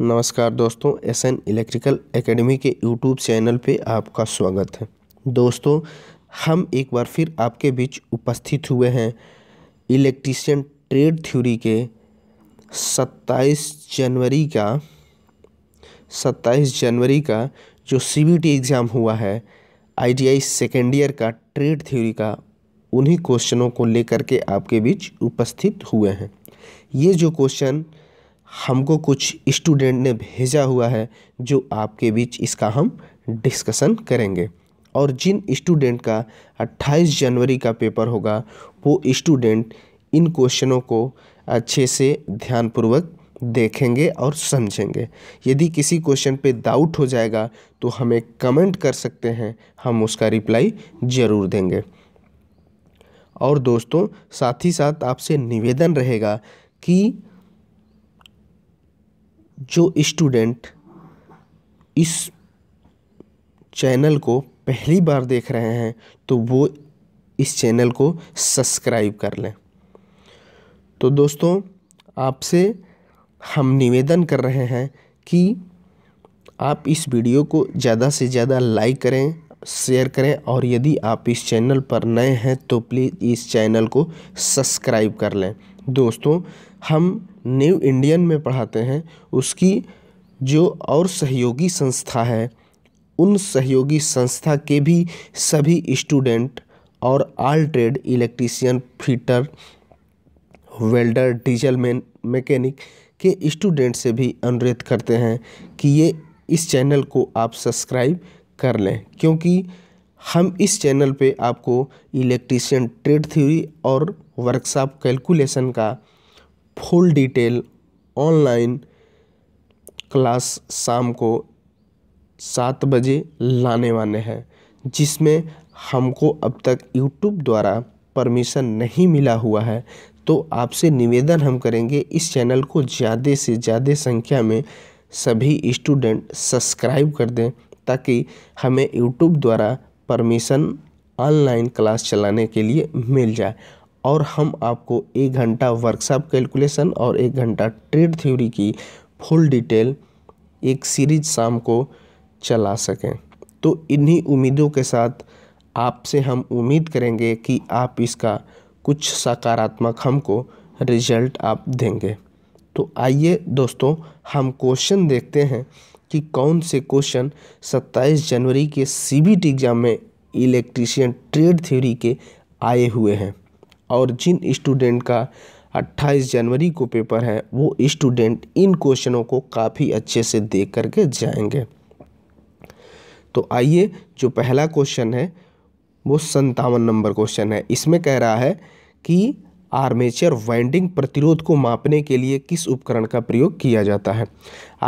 नमस्कार दोस्तों S N electrical academy के यूट्यूब चैनल पे आपका स्वागत है दोस्तों हम एक बार फिर आपके बीच उपस्थित हुए हैं इलेक्ट्रीशियन ट्रेड थ्योरी के 27 जनवरी का 27 जनवरी का जो सीबीटी एग्ज़ाम हुआ है आईटीआई सेकेंड ईयर का ट्रेड थ्योरी का उन्हीं क्वेश्चनों को लेकर के आपके बीच उपस्थित हुए हैं ये जो क्वेश्चन हमको कुछ स्टूडेंट ने भेजा हुआ है जो आपके बीच इसका हम डिस्कशन करेंगे और जिन स्टूडेंट का 28 जनवरी का पेपर होगा वो स्टूडेंट इन क्वेश्चनों को अच्छे से ध्यानपूर्वक देखेंगे और समझेंगे यदि किसी क्वेश्चन पे डाउट हो जाएगा तो हमें कमेंट कर सकते हैं हम उसका रिप्लाई ज़रूर देंगे और दोस्तों साथ ही साथ आपसे निवेदन रहेगा कि जो स्टूडेंट इस चैनल को पहली बार देख रहे हैं तो वो इस चैनल को सब्सक्राइब कर लें तो दोस्तों आपसे हम निवेदन कर रहे हैं कि आप इस वीडियो को ज़्यादा से ज़्यादा लाइक करें शेयर करें और यदि आप इस चैनल पर नए हैं तो प्लीज़ इस चैनल को सब्सक्राइब कर लें दोस्तों हम न्यू इंडियन में पढ़ाते हैं उसकी जो और सहयोगी संस्था है उन सहयोगी संस्था के भी सभी स्टूडेंट और all trade electrician fitter welder diesel man mechanic के स्टूडेंट से भी अनुरोध करते हैं कि ये इस चैनल को आप सब्सक्राइब कर लें क्योंकि हम इस चैनल पे आपको इलेक्ट्रीशियन ट्रेड थ्योरी और वर्कशॉप कैलकुलेशन का फुल डिटेल ऑनलाइन क्लास शाम को सात बजे लाने वाले हैं जिसमें हमको अब तक यूट्यूब द्वारा परमिशन नहीं मिला हुआ है तो आपसे निवेदन हम करेंगे इस चैनल को ज़्यादा से ज़्यादा संख्या में सभी स्टूडेंट सब्सक्राइब कर दें ताकि हमें यूट्यूब द्वारा परमिशन ऑनलाइन क्लास चलाने के लिए मिल जाए और हम आपको एक घंटा वर्कशॉप कैलकुलेशन और एक घंटा ट्रेड थ्योरी की फुल डिटेल एक सीरीज शाम को चला सकें तो इन्हीं उम्मीदों के साथ आपसे हम उम्मीद करेंगे कि आप इसका कुछ सकारात्मक हमको रिजल्ट आप देंगे तो आइए दोस्तों हम क्वेश्चन देखते हैं कि कौन से क्वेश्चन 27 जनवरी के सीबीटी एग्ज़ाम में इलेक्ट्रीशियन ट्रेड थ्योरी के आए हुए हैं और जिन स्टूडेंट का 28 जनवरी को पेपर है वो स्टूडेंट इन क्वेश्चनों को काफ़ी अच्छे से देख करके जाएंगे तो आइए जो पहला क्वेश्चन है वो संतावन नंबर क्वेश्चन है इसमें कह रहा है कि आर्मेचर वाइंडिंग प्रतिरोध को मापने के लिए किस उपकरण का प्रयोग किया जाता है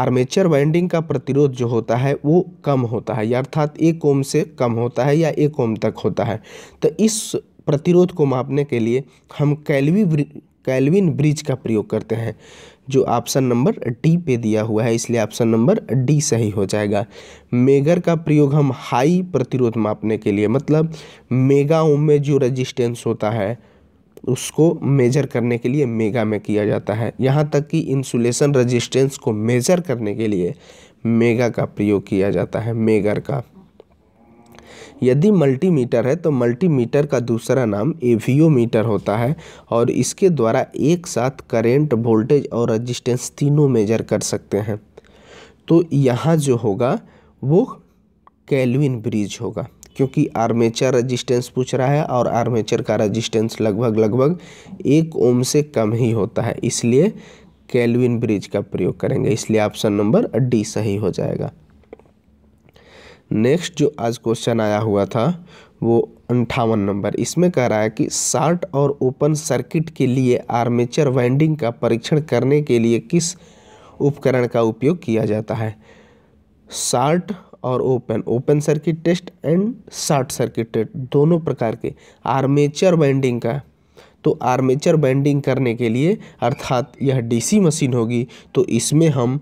आर्मेचर वाइंडिंग का प्रतिरोध जो होता है वो कम होता है अर्थात एक ओम से कम होता है या एक ओम तक होता है तो इस प्रतिरोध को मापने के लिए हम कैलवी कैलविन ब्रिज का प्रयोग करते हैं जो ऑप्शन नंबर डी पे दिया हुआ है इसलिए ऑप्शन नंबर डी सही हो जाएगा मेगर का प्रयोग हम हाई प्रतिरोध मापने के लिए मतलब मेगा ओम में जो रेजिस्टेंस होता है उसको मेजर करने के लिए मेगा में किया जाता है यहाँ तक कि इंसुलेशन रेजिस्टेंस को मेजर करने के लिए मेगा का प्रयोग किया जाता है मेगर का यदि मल्टीमीटर है तो मल्टीमीटर का दूसरा नाम एवियोमीटर होता है और इसके द्वारा एक साथ करेंट वोल्टेज और रजिस्टेंस तीनों मेजर कर सकते हैं तो यहाँ जो होगा वो कैलविन ब्रिज होगा क्योंकि आर्मेचर रजिस्टेंस पूछ रहा है और आर्मेचर का रजिस्टेंस लगभग लगभग एक ओम से कम ही होता है इसलिए कैलविन ब्रिज का प्रयोग करेंगे इसलिए ऑप्शन नंबर डी सही हो जाएगा नेक्स्ट जो आज क्वेश्चन आया हुआ था वो अंठावन नंबर इसमें कह रहा है कि शार्ट और ओपन सर्किट के लिए आर्मेचर वाइंडिंग का परीक्षण करने के लिए किस उपकरण का उपयोग किया जाता है शार्ट और open open circuit test and short circuit test दोनों प्रकार के आर्मेचर वाइंडिंग का तो आर्मेचर बैंडिंग करने के लिए अर्थात यह डीसी मशीन होगी तो इसमें हम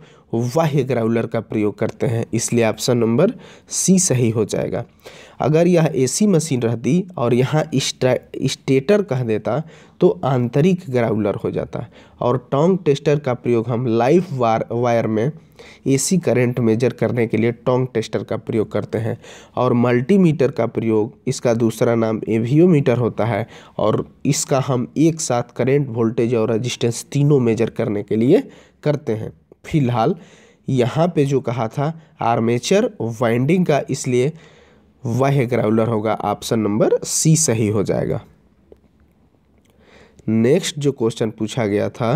बाह्य ग्राउलर का प्रयोग करते हैं इसलिए ऑप्शन नंबर सी सही हो जाएगा अगर यह एसी मशीन रहती और यहाँ स्टेटर कह देता तो आंतरिक ग्राउलर हो जाता और टोंग टेस्टर का प्रयोग हम लाइफ वार वायर में एसी करंट मेजर करने के लिए टोंग टेस्टर का प्रयोग करते हैं और मल्टीमीटर का प्रयोग इसका दूसरा नाम एवियोमीटर होता है और इसका हम एक साथ करंट वोल्टेज और रजिस्टेंस तीनों मेजर करने के लिए करते हैं फिलहाल यहाँ पे जो कहा था आर्मेचर वाइंडिंग का इसलिए वह ग्राउलर होगा ऑप्शन नंबर सी सही हो जाएगा नेक्स्ट जो क्वेश्चन पूछा गया था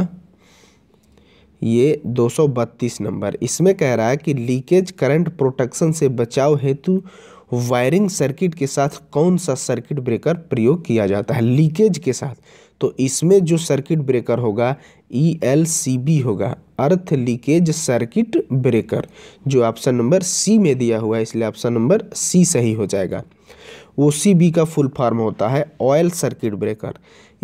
ये 232 नंबर इसमें कह रहा है कि लीकेज करंट प्रोटेक्शन से बचाव हेतु वायरिंग सर्किट के साथ कौन सा सर्किट ब्रेकर प्रयोग किया जाता है लीकेज के साथ तो इसमें जो सर्किट ब्रेकर होगा ई एल सी बी होगा अर्थ लीकेज सर्किट ब्रेकर जो ऑप्शन नंबर सी में दिया हुआ है इसलिए ऑप्शन नंबर सी सही हो जाएगा ओ सी बी का फुल फॉर्म होता है oil circuit breaker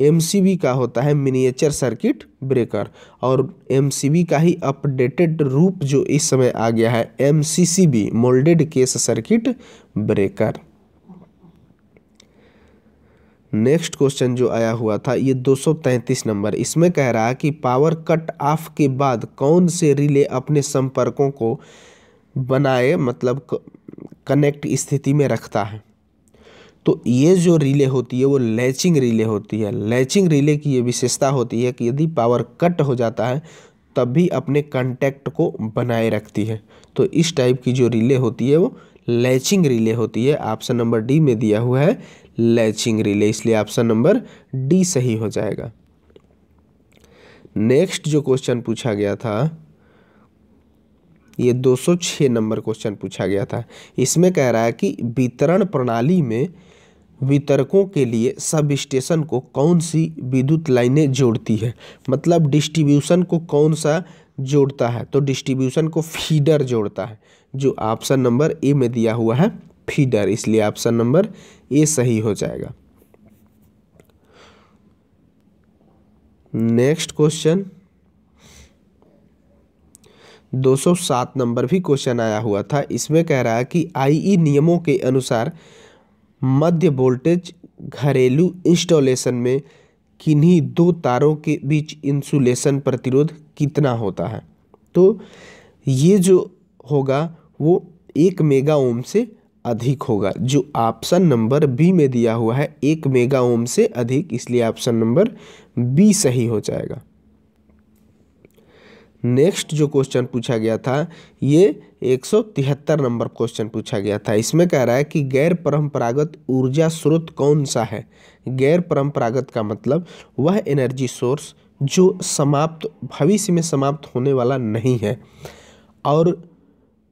M C B का होता है मिनिएचर सर्किट ब्रेकर और एम सी बी का ही अपडेटेड रूप जो इस समय आ गया है M C C B moulded case circuit breaker next question जो आया हुआ था ये 233 नंबर इसमें कह रहा है कि पावर कट ऑफ के बाद कौन से रिले अपने संपर्कों को बनाए मतलब कनेक्ट स्थिति में रखता है तो ये जो रिले होती है वो लैचिंग रिले होती है लैचिंग रिले की ये विशेषता होती है कि यदि पावर कट हो जाता है तब भी अपने कंटेक्ट को बनाए रखती है तो इस टाइप की जो रिले होती है वो लैचिंग रिले होती है ऑप्शन नंबर डी में दिया हुआ है लैचिंग रिले इसलिए ऑप्शन नंबर डी सही हो जाएगा नेक्स्ट जो क्वेश्चन पूछा गया था ये 206 नंबर क्वेश्चन पूछा गया था इसमें कह रहा है कि वितरण प्रणाली में वितरकों के लिए सब स्टेशन को कौन सी विद्युत लाइनें जोड़ती है मतलब डिस्ट्रीब्यूशन को कौन सा जोड़ता है तो डिस्ट्रीब्यूशन को फीडर जोड़ता है जो ऑप्शन नंबर ए में दिया हुआ है फीडर इसलिए ऑप्शन नंबर ए सही हो जाएगा नेक्स्ट क्वेश्चन 207 नंबर भी क्वेश्चन आया हुआ था इसमें कह रहा है कि आईई e नियमों के अनुसार मध्य वोल्टेज घरेलू इंस्टॉलेशन में किन्हीं दो तारों के बीच इंसुलेशन प्रतिरोध कितना होता है तो ये जो होगा वो एक मेगा ओम से अधिक होगा जो ऑप्शन नंबर बी में दिया हुआ है एक मेगा ओम से अधिक इसलिए ऑप्शन नंबर बी सही हो जाएगा नेक्स्ट जो क्वेश्चन पूछा गया था ये 173 नंबर क्वेश्चन पूछा गया था इसमें कह रहा है कि गैर परंपरागत ऊर्जा स्रोत कौन सा है गैर परंपरागत का मतलब वह एनर्जी सोर्स जो समाप्त भविष्य में समाप्त होने वाला नहीं है और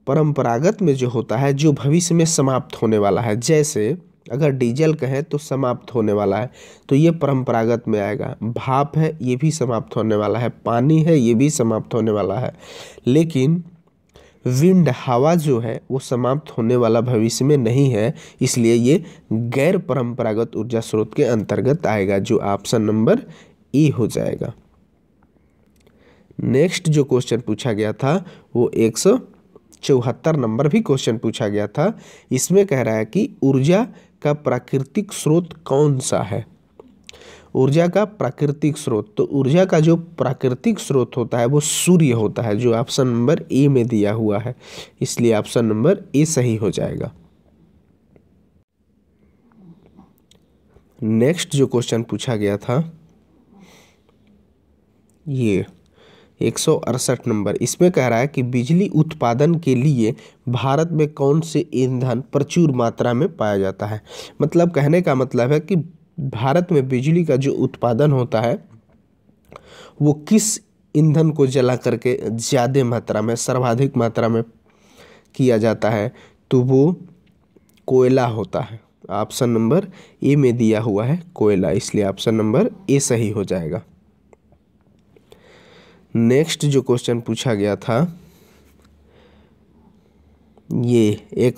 परंपरागत में जो होता है जो भविष्य में समाप्त होने वाला है जैसे अगर डीजल कहें तो समाप्त होने वाला है तो ये परंपरागत में आएगा भाप है ये भी समाप्त होने वाला है पानी है ये भी समाप्त होने वाला है लेकिन विंड हवा जो है वो समाप्त होने वाला भविष्य में नहीं है इसलिए ये गैर परंपरागत ऊर्जा स्रोत के अंतर्गत आएगा जो ऑप्शन नंबर ई हो जाएगा नेक्स्ट जो क्वेश्चन पूछा गया था वो एक सौ चौहत्तर नंबर भी क्वेश्चन पूछा गया था इसमें कह रहा है कि ऊर्जा का प्राकृतिक स्रोत कौन सा है ऊर्जा का प्राकृतिक स्रोत तो ऊर्जा का जो प्राकृतिक स्रोत होता है वो सूर्य होता है जो ऑप्शन नंबर ए में दिया हुआ है इसलिए ऑप्शन नंबर ए सही हो जाएगा नेक्स्ट जो क्वेश्चन पूछा गया था ये एक नंबर इसमें कह रहा है कि बिजली उत्पादन के लिए भारत में कौन से ईंधन प्रचुर मात्रा में पाया जाता है मतलब कहने का मतलब है कि भारत में बिजली का जो उत्पादन होता है वो किस ईंधन को जला करके ज़्यादा मात्रा में सर्वाधिक मात्रा में किया जाता है तो वो कोयला होता है ऑप्शन नंबर ए में दिया हुआ है कोयला इसलिए ऑप्शन नंबर ए सही हो जाएगा नेक्स्ट जो क्वेश्चन पूछा गया था ये एक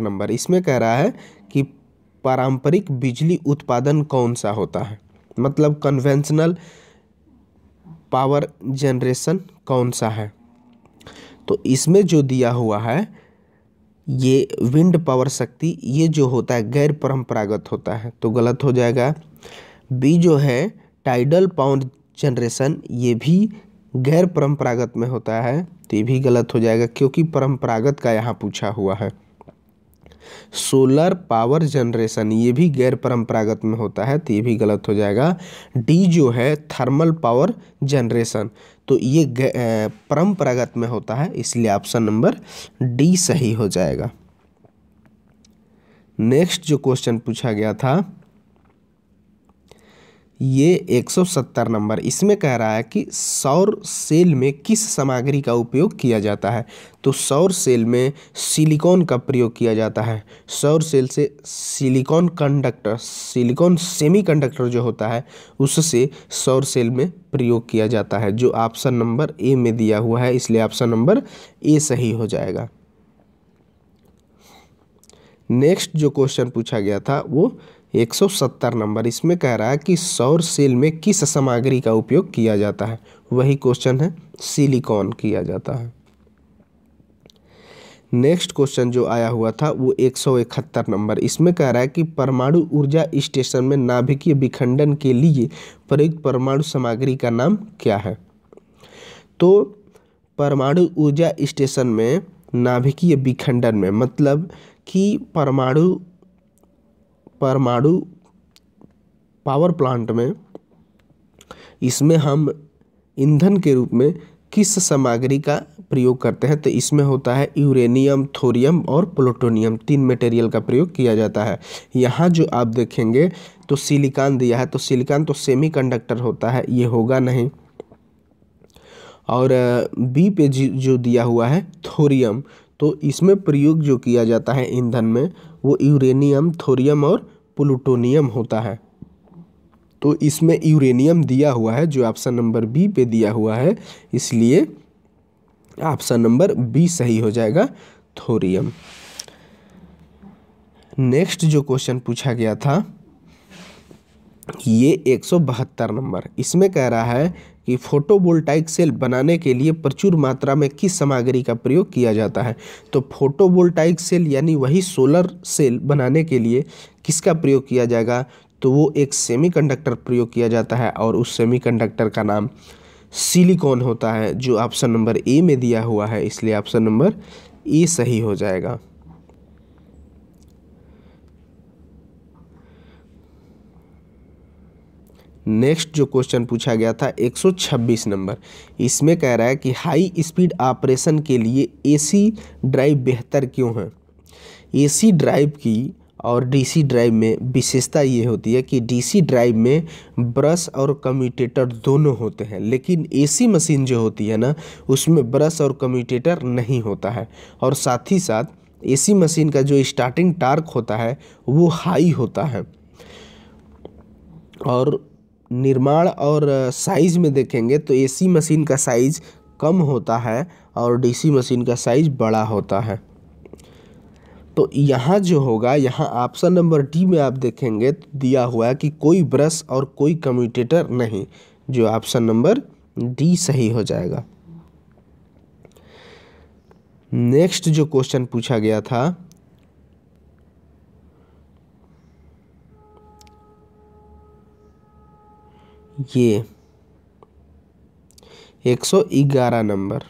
नंबर इसमें कह रहा है कि पारंपरिक बिजली उत्पादन कौन सा होता है मतलब कन्वेंशनल पावर जनरेशन कौन सा है तो इसमें जो दिया हुआ है ये विंड पावर शक्ति ये जो होता है गैर परंपरागत होता है तो गलत हो जाएगा बी जो है टाइडल पावर जनरेशन ये भी गैर परंपरागत में होता है तो ये भी गलत हो जाएगा क्योंकि परंपरागत का यहाँ पूछा हुआ है सोलर पावर जनरेशन ये भी गैर परम्परागत में होता है तो ये भी गलत हो जाएगा डी जो है थर्मल पावर जनरेशन तो ये परंपरागत में होता है इसलिए ऑप्शन नंबर डी सही हो जाएगा नेक्स्ट जो क्वेश्चन पूछा गया था ये 170 नंबर इसमें कह रहा है कि सौर सेल में किस सामग्री का उपयोग किया जाता है तो सौर सेल में सिलिकॉन का प्रयोग किया जाता है सौर सेल से सिलिकॉन कंडक्टर सिलिकॉन सेमीकंडक्टर जो होता है उससे सौर सेल में प्रयोग किया जाता है जो ऑप्शन नंबर ए में दिया हुआ है इसलिए ऑप्शन नंबर ए सही हो जाएगा नेक्स्ट जो क्वेश्चन पूछा गया था वो 170 नंबर इसमें कह रहा है कि सौर सेल में किस सामग्री का उपयोग किया जाता है वही क्वेश्चन है सिलिकॉन किया जाता है नेक्स्ट क्वेश्चन जो आया हुआ था वो 171 नंबर इसमें कह रहा है कि परमाणु ऊर्जा स्टेशन में नाभिकीय विखंडन के लिए प्रयुक्त परमाणु सामग्री का नाम क्या है तो परमाणु ऊर्जा स्टेशन में नाभिकीय विखंडन में मतलब कि परमाणु परमाणु पावर प्लांट में इसमें हम ईंधन के रूप में किस सामग्री का प्रयोग करते हैं तो इसमें होता है यूरेनियम थोरियम और प्लूटोनियम तीन मटेरियल का प्रयोग किया जाता है यहाँ जो आप देखेंगे तो सिलिकॉन दिया है तो सिलिकॉन तो सेमीकंडक्टर होता है ये होगा नहीं और बी पे जो दिया हुआ है थोरियम तो इसमें प्रयोग जो किया जाता है ईंधन में वो यूरेनियम थोरियम और प्लूटोनियम होता है तो इसमें यूरेनियम दिया हुआ है जो ऑप्शन नंबर बी पे दिया हुआ है इसलिए ऑप्शन नंबर बी सही हो जाएगा थोरियम नेक्स्ट जो क्वेश्चन पूछा गया था ये एक सौ बहत्तर नंबर इसमें कह रहा है कि फोटोवोल्टाइक सेल बनाने के लिए प्रचुर मात्रा में किस सामग्री का प्रयोग किया जाता है तो फोटोवोल्टाइक सेल यानी वही सोलर सेल बनाने के लिए किसका प्रयोग किया जाएगा तो वो एक सेमीकंडक्टर प्रयोग किया जाता है और उस सेमीकंडक्टर का नाम सिलिकॉन होता है जो ऑप्शन नंबर ए में दिया हुआ है इसलिए ऑप्शन नंबर ए सही हो जाएगा नेक्स्ट जो क्वेश्चन पूछा गया था 126 नंबर इसमें कह रहा है कि हाई स्पीड ऑपरेशन के लिए एसी ड्राइव बेहतर क्यों है एसी ड्राइव की और डीसी ड्राइव में विशेषता ये होती है कि डीसी ड्राइव में ब्रश और कम्यूटेटर दोनों होते हैं लेकिन एसी मशीन जो होती है ना उसमें ब्रश और कम्यूटेटर नहीं होता है और साथ ही साथ एसी मशीन का जो स्टार्टिंग टार्क होता है वो हाई होता है और निर्माण और साइज़ में देखेंगे तो एसी मशीन का साइज़ कम होता है और डीसी मशीन का साइज़ बड़ा होता है तो यहाँ जो होगा यहाँ ऑप्शन नंबर डी में आप देखेंगे तो दिया हुआ है कि कोई ब्रश और कोई कम्यूटेटर नहीं जो ऑप्शन नंबर डी सही हो जाएगा नेक्स्ट जो क्वेश्चन पूछा गया था ये एक सौ ग्यारह नंबर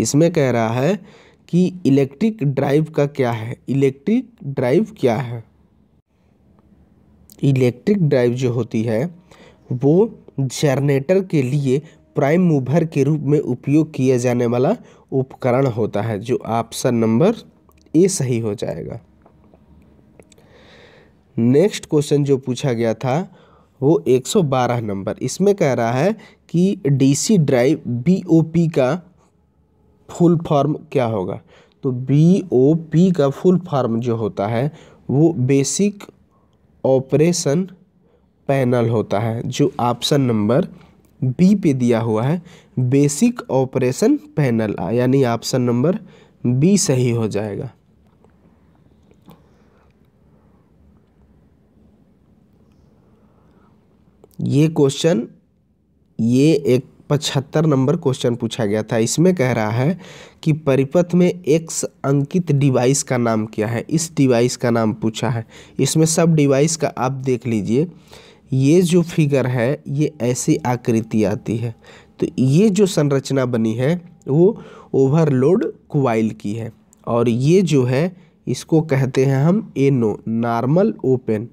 इसमें कह रहा है कि इलेक्ट्रिक ड्राइव का क्या है इलेक्ट्रिक ड्राइव क्या है इलेक्ट्रिक ड्राइव जो होती है वो जनरेटर के लिए प्राइम मूवर के रूप में उपयोग किया जाने वाला उपकरण होता है जो ऑप्शन नंबर ए सही हो जाएगा नेक्स्ट क्वेश्चन जो पूछा गया था वो 112 नंबर इसमें कह रहा है कि डीसी ड्राइव बीओपी का फुल फॉर्म क्या होगा तो बीओपी का फुल फॉर्म जो होता है वो बेसिक ऑपरेशन पैनल होता है जो ऑप्शन नंबर बी पे दिया हुआ है बेसिक ऑपरेशन पैनल यानी ऑप्शन नंबर बी सही हो जाएगा ये क्वेश्चन ये एक पचहत्तर नंबर क्वेश्चन पूछा गया था इसमें कह रहा है कि परिपथ में एक्स अंकित डिवाइस का नाम क्या है इस डिवाइस का नाम पूछा है इसमें सब डिवाइस का आप देख लीजिए ये जो फिगर है ये ऐसी आकृति आती है तो ये जो संरचना बनी है वो ओवरलोड क्वाइल की है और ये जो है इसको कहते हैं हम एनो नॉर्मल ओपन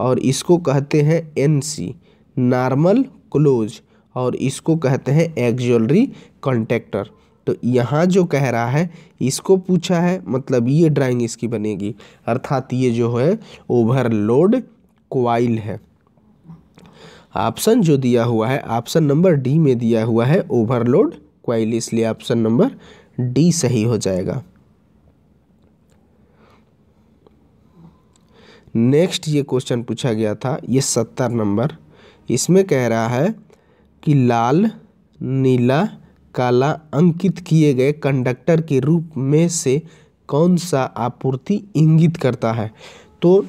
और इसको कहते हैं एन सी नॉर्मल क्लोज और इसको कहते हैं एक्जुअलरी कॉन्टेक्टर तो यहाँ जो कह रहा है इसको पूछा है मतलब ये ड्राइंग इसकी बनेगी अर्थात ये जो है ओवरलोड क्वाइल है ऑप्शन जो दिया हुआ है ऑप्शन नंबर डी में दिया हुआ है ओवरलोड क्वाइल इसलिए ऑप्शन नंबर डी सही हो जाएगा नेक्स्ट ये क्वेश्चन पूछा गया था ये सत्तर नंबर इसमें कह रहा है कि लाल नीला काला अंकित किए गए कंडक्टर के रूप में से कौन सा आपूर्ति इंगित करता है तो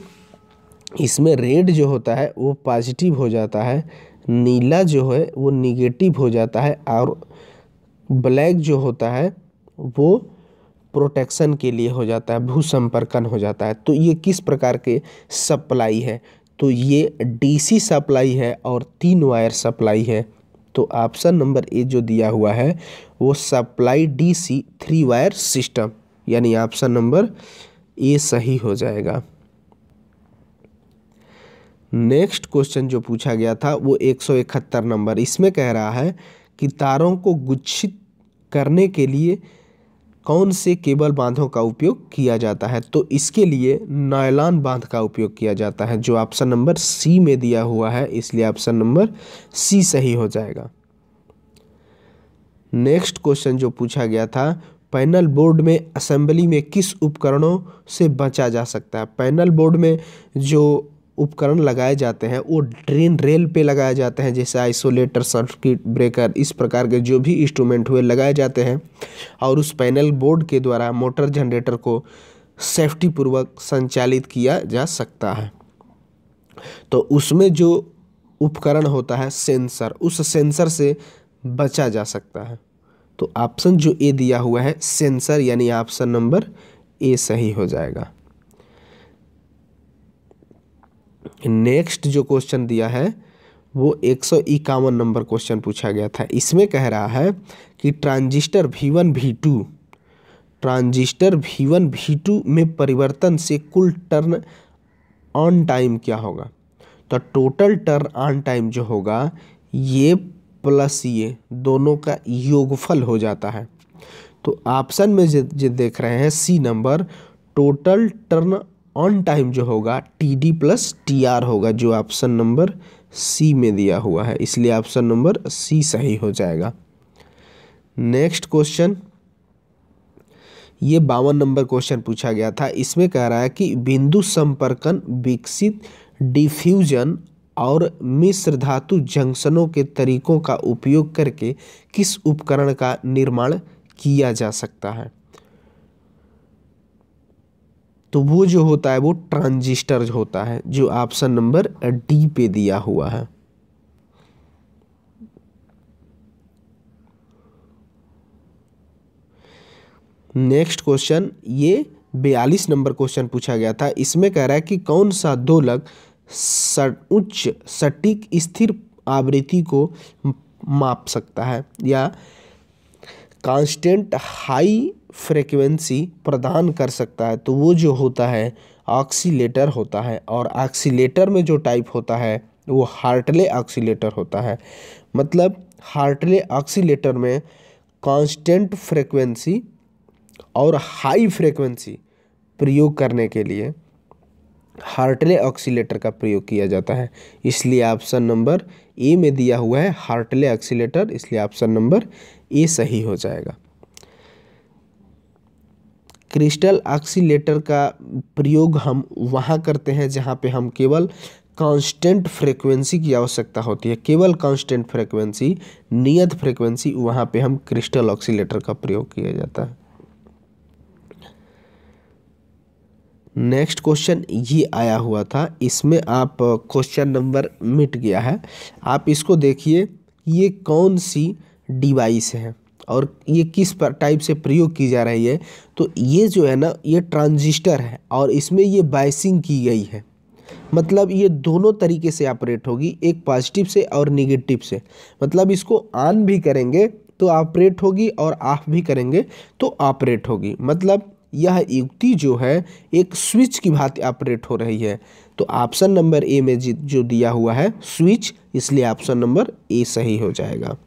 इसमें रेड जो होता है वो पॉजिटिव हो जाता है नीला जो है वो निगेटिव हो जाता है और ब्लैक जो होता है वो प्रोटेक्शन के लिए हो जाता है भूसंपर्कन हो जाता है तो ये किस प्रकार के सप्लाई है तो ये डीसी सप्लाई है और तीन वायर सप्लाई है तो ऑप्शन नंबर ए जो दिया हुआ है वो supply DC three wire system यानी ऑप्शन नंबर ए सही हो जाएगा नेक्स्ट क्वेश्चन जो पूछा गया था वो एक सौ इकहत्तर नंबर इसमें कह रहा है कि तारों को गुच्छित करने के लिए कौन से केबल बांधों का उपयोग किया जाता है तो इसके लिए नायलान बांध का उपयोग किया जाता है जो ऑप्शन नंबर सी में दिया हुआ है इसलिए ऑप्शन नंबर सी सही हो जाएगा नेक्स्ट क्वेश्चन जो पूछा गया था पैनल बोर्ड में असेंबली में किस उपकरणों से बचा जा सकता है पैनल बोर्ड में जो उपकरण लगाए जाते हैं वो ड्रेन रेल पे लगाए जाते हैं जैसे आइसोलेटर सर्किट ब्रेकर इस प्रकार के जो भी इंस्ट्रूमेंट हुए लगाए जाते हैं और उस पैनल बोर्ड के द्वारा मोटर जनरेटर को सेफ्टी पूर्वक संचालित किया जा सकता है तो उसमें जो उपकरण होता है सेंसर उस सेंसर से बचा जा सकता है तो ऑप्शन जो ए दिया हुआ है सेंसर यानी ऑप्शन नंबर ए सही हो जाएगा नेक्स्ट जो क्वेश्चन दिया है वो एक सौ इक्यावन नंबर क्वेश्चन पूछा गया था इसमें कह रहा है कि transistor V one V two transistor V one V two में परिवर्तन से कुल टर्न ऑन टाइम क्या होगा तो टोटल टर्न ऑन टाइम जो होगा ये प्लस ये दोनों का योगफल हो जाता है तो ऑप्शन में जो देख रहे हैं C number total turn on time जो होगा T D plus T R होगा जो ऑप्शन नंबर सी में दिया हुआ है इसलिए ऑप्शन नंबर सी सही हो जाएगा नेक्स्ट क्वेश्चन ये बावन नंबर क्वेश्चन पूछा गया था इसमें कह रहा है कि बिंदु संपर्कन विकसित डिफ्यूजन और मिश्र धातु जंक्शनों के तरीकों का उपयोग करके किस उपकरण का निर्माण किया जा सकता है तो वो जो होता है वो ट्रांजिस्टर होता है जो ऑप्शन नंबर डी पे दिया हुआ है नेक्स्ट क्वेश्चन ये बयालीस नंबर क्वेश्चन पूछा गया था इसमें कह रहा है कि कौन सा दोलक उच्च सटीक स्थिर आवृत्ति को माप सकता है या कांस्टेंट हाई फ्रिक्वेंसी प्रदान कर सकता है तो वो जो होता है ऑक्सीलेटर होता है और ऑक्सीटर में जो टाइप होता है वो हार्टले ऑक्सीटर होता है मतलब हार्टले ऑक्सीटर में कांस्टेंट फ्रिक्वेंसी और हाई फ्रिक्वेंसी प्रयोग करने के लिए हार्टले ऑक्सीटर का प्रयोग किया जाता है इसलिए ऑप्शन नंबर ए में दिया हुआ है हार्टले ऑक्सीटर इसलिए ऑप्शन नंबर ए सही हो जाएगा क्रिस्टल ऑक्सीटर का प्रयोग हम वहाँ करते हैं जहाँ पे हम केवल कांस्टेंट फ्रीक्वेंसी की आवश्यकता होती है केवल कांस्टेंट फ्रीक्वेंसी नियत फ्रीक्वेंसी वहाँ पे हम क्रिस्टल ऑक्सीटर का प्रयोग किया जाता है नेक्स्ट क्वेश्चन ये आया हुआ था इसमें आप क्वेश्चन नंबर मिट गया है आप इसको देखिए ये कौन सी डिवाइस है और ये किस टाइप से प्रयोग की जा रही है तो ये जो है ना ये ट्रांजिस्टर है और इसमें ये बाइसिंग की गई है मतलब ये दोनों तरीके से ऑपरेट होगी एक पॉजिटिव से और निगेटिव से मतलब इसको ऑन भी करेंगे तो ऑपरेट होगी और ऑफ भी करेंगे तो ऑपरेट होगी मतलब यह युक्ति जो है एक स्विच की भांति ऑपरेट हो रही है तो ऑप्शन नंबर ए में जो दिया हुआ है स्विच इसलिए ऑप्शन नंबर ए सही हो जाएगा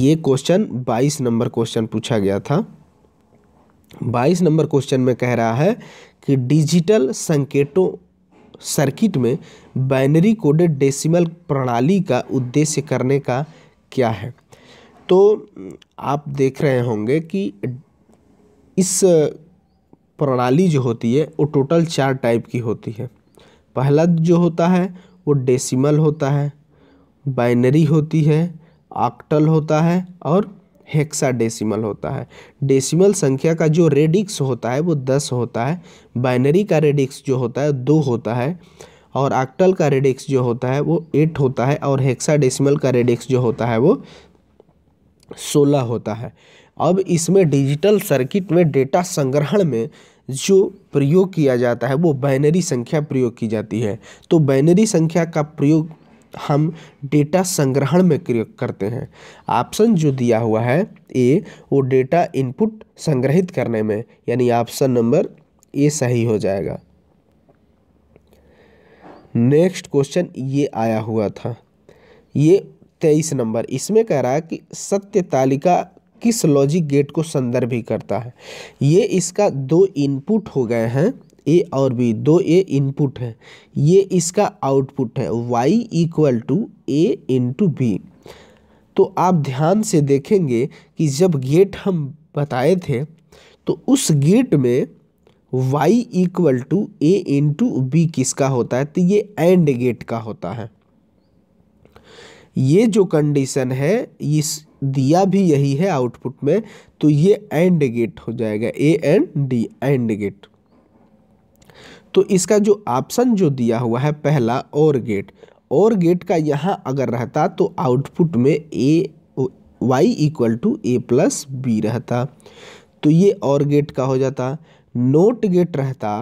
ये क्वेश्चन बाईस नंबर क्वेश्चन पूछा गया था बाईस नंबर क्वेश्चन में कह रहा है कि डिजिटल संकेतों सर्किट में बाइनरी कोडेड डेसिमल प्रणाली का उद्देश्य करने का क्या है तो आप देख रहे होंगे कि इस प्रणाली जो होती है वो टोटल चार टाइप की होती है पहला जो होता है वो डेसिमल होता है बाइनरी होती है आक्टल होता है और हेक्साडेसिमल होता है डेसिमल संख्या का जो रेडिक्स होता है वो दस होता है बाइनरी का रेडिक्स जो होता है दो होता है और आक्टल का रेडिक्स जो होता है वो एट होता है और हेक्साडेसिमल का रेडिक्स जो होता है वो सोलह होता है अब इसमें डिजिटल सर्किट में डेटा संग्रहण में जो प्रयोग किया जाता है वो बाइनरी संख्या प्रयोग की जाती है तो बाइनरी संख्या का प्रयोग हम डेटा संग्रहण में प्रयोग करते हैं ऑप्शन जो दिया हुआ है ए वो डेटा इनपुट संग्रहित करने में यानी ऑप्शन नंबर ए सही हो जाएगा नेक्स्ट क्वेश्चन ये आया हुआ था ये तेईस नंबर इसमें कह रहा है कि सत्य तालिका किस लॉजिक गेट को संदर्भित करता है ये इसका दो इनपुट हो गए हैं ए और बी दो ए इनपुट है ये इसका आउटपुट है Y equal to A into B तो आप ध्यान से देखेंगे कि जब गेट हम बताए थे तो उस गेट में y equal to A into B किसका होता है तो ये एंड गेट का होता है ये जो कंडीशन है इस दिया भी यही है आउटपुट में तो ये एंड गेट हो जाएगा A and D and gate तो इसका जो ऑप्शन जो दिया हुआ है पहला और गेट और गेट का यहाँ अगर रहता तो आउटपुट में A Y equal to A plus B रहता तो ये और गेट का हो जाता नोट गेट रहता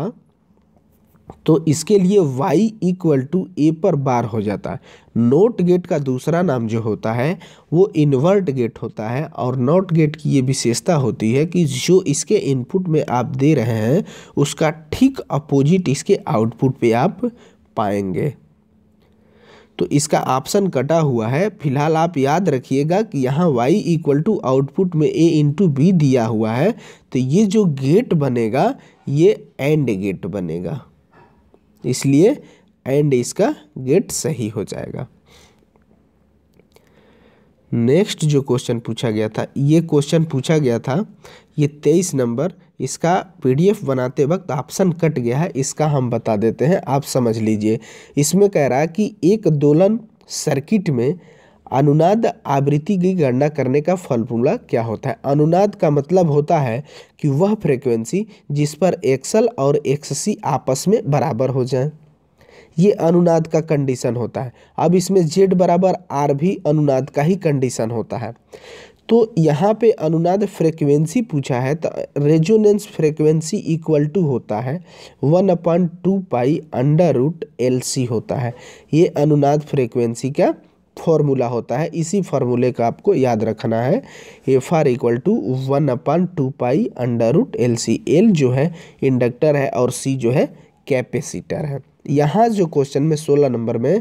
तो इसके लिए y इक्वल टू ए पर बार हो जाता है नोट गेट का दूसरा नाम जो होता है वो इन्वर्ट गेट होता है और नोट गेट की ये विशेषता होती है कि जो इसके इनपुट में आप दे रहे हैं उसका ठीक अपोजिट इसके आउटपुट पे आप पाएंगे तो इसका ऑप्शन कटा हुआ है फिलहाल आप याद रखिएगा कि यहाँ y इक्वल टू आउटपुट में a इंटू बी दिया हुआ है तो ये जो गेट बनेगा ये एंड गेट बनेगा इसलिए एंड इसका गेट सही हो जाएगा नेक्स्ट जो क्वेश्चन पूछा गया था ये क्वेश्चन पूछा गया था ये तेईस नंबर इसका पीडीएफ बनाते वक्त ऑप्शन कट गया है इसका हम बता देते हैं आप समझ लीजिए इसमें कह रहा है कि एक दोलन सर्किट में अनुनाद आवृत्ति की गणना करने का फॉर्मूला क्या होता है अनुनाद का मतलब होता है कि वह फ्रीक्वेंसी जिस पर एक्सल और एक्ससी आपस में बराबर हो जाएं ये अनुनाद का कंडीशन होता है अब इसमें जेड बराबर आर भी अनुनाद का ही कंडीशन होता है तो यहाँ पे अनुनाद फ्रीक्वेंसी पूछा है तो रेजोनेंस फ्रीक्वेंसी इक्वल टू होता है one upon two pi under root L होता है ये अनुनाद फ्रीक्वेंसी का फॉर्मूला होता है इसी फार्मूले का आपको याद रखना है F R equal to one upon two pi under root L C L जो है इंडक्टर है और सी जो है कैपेसिटर है यहाँ जो क्वेश्चन में सोलह नंबर में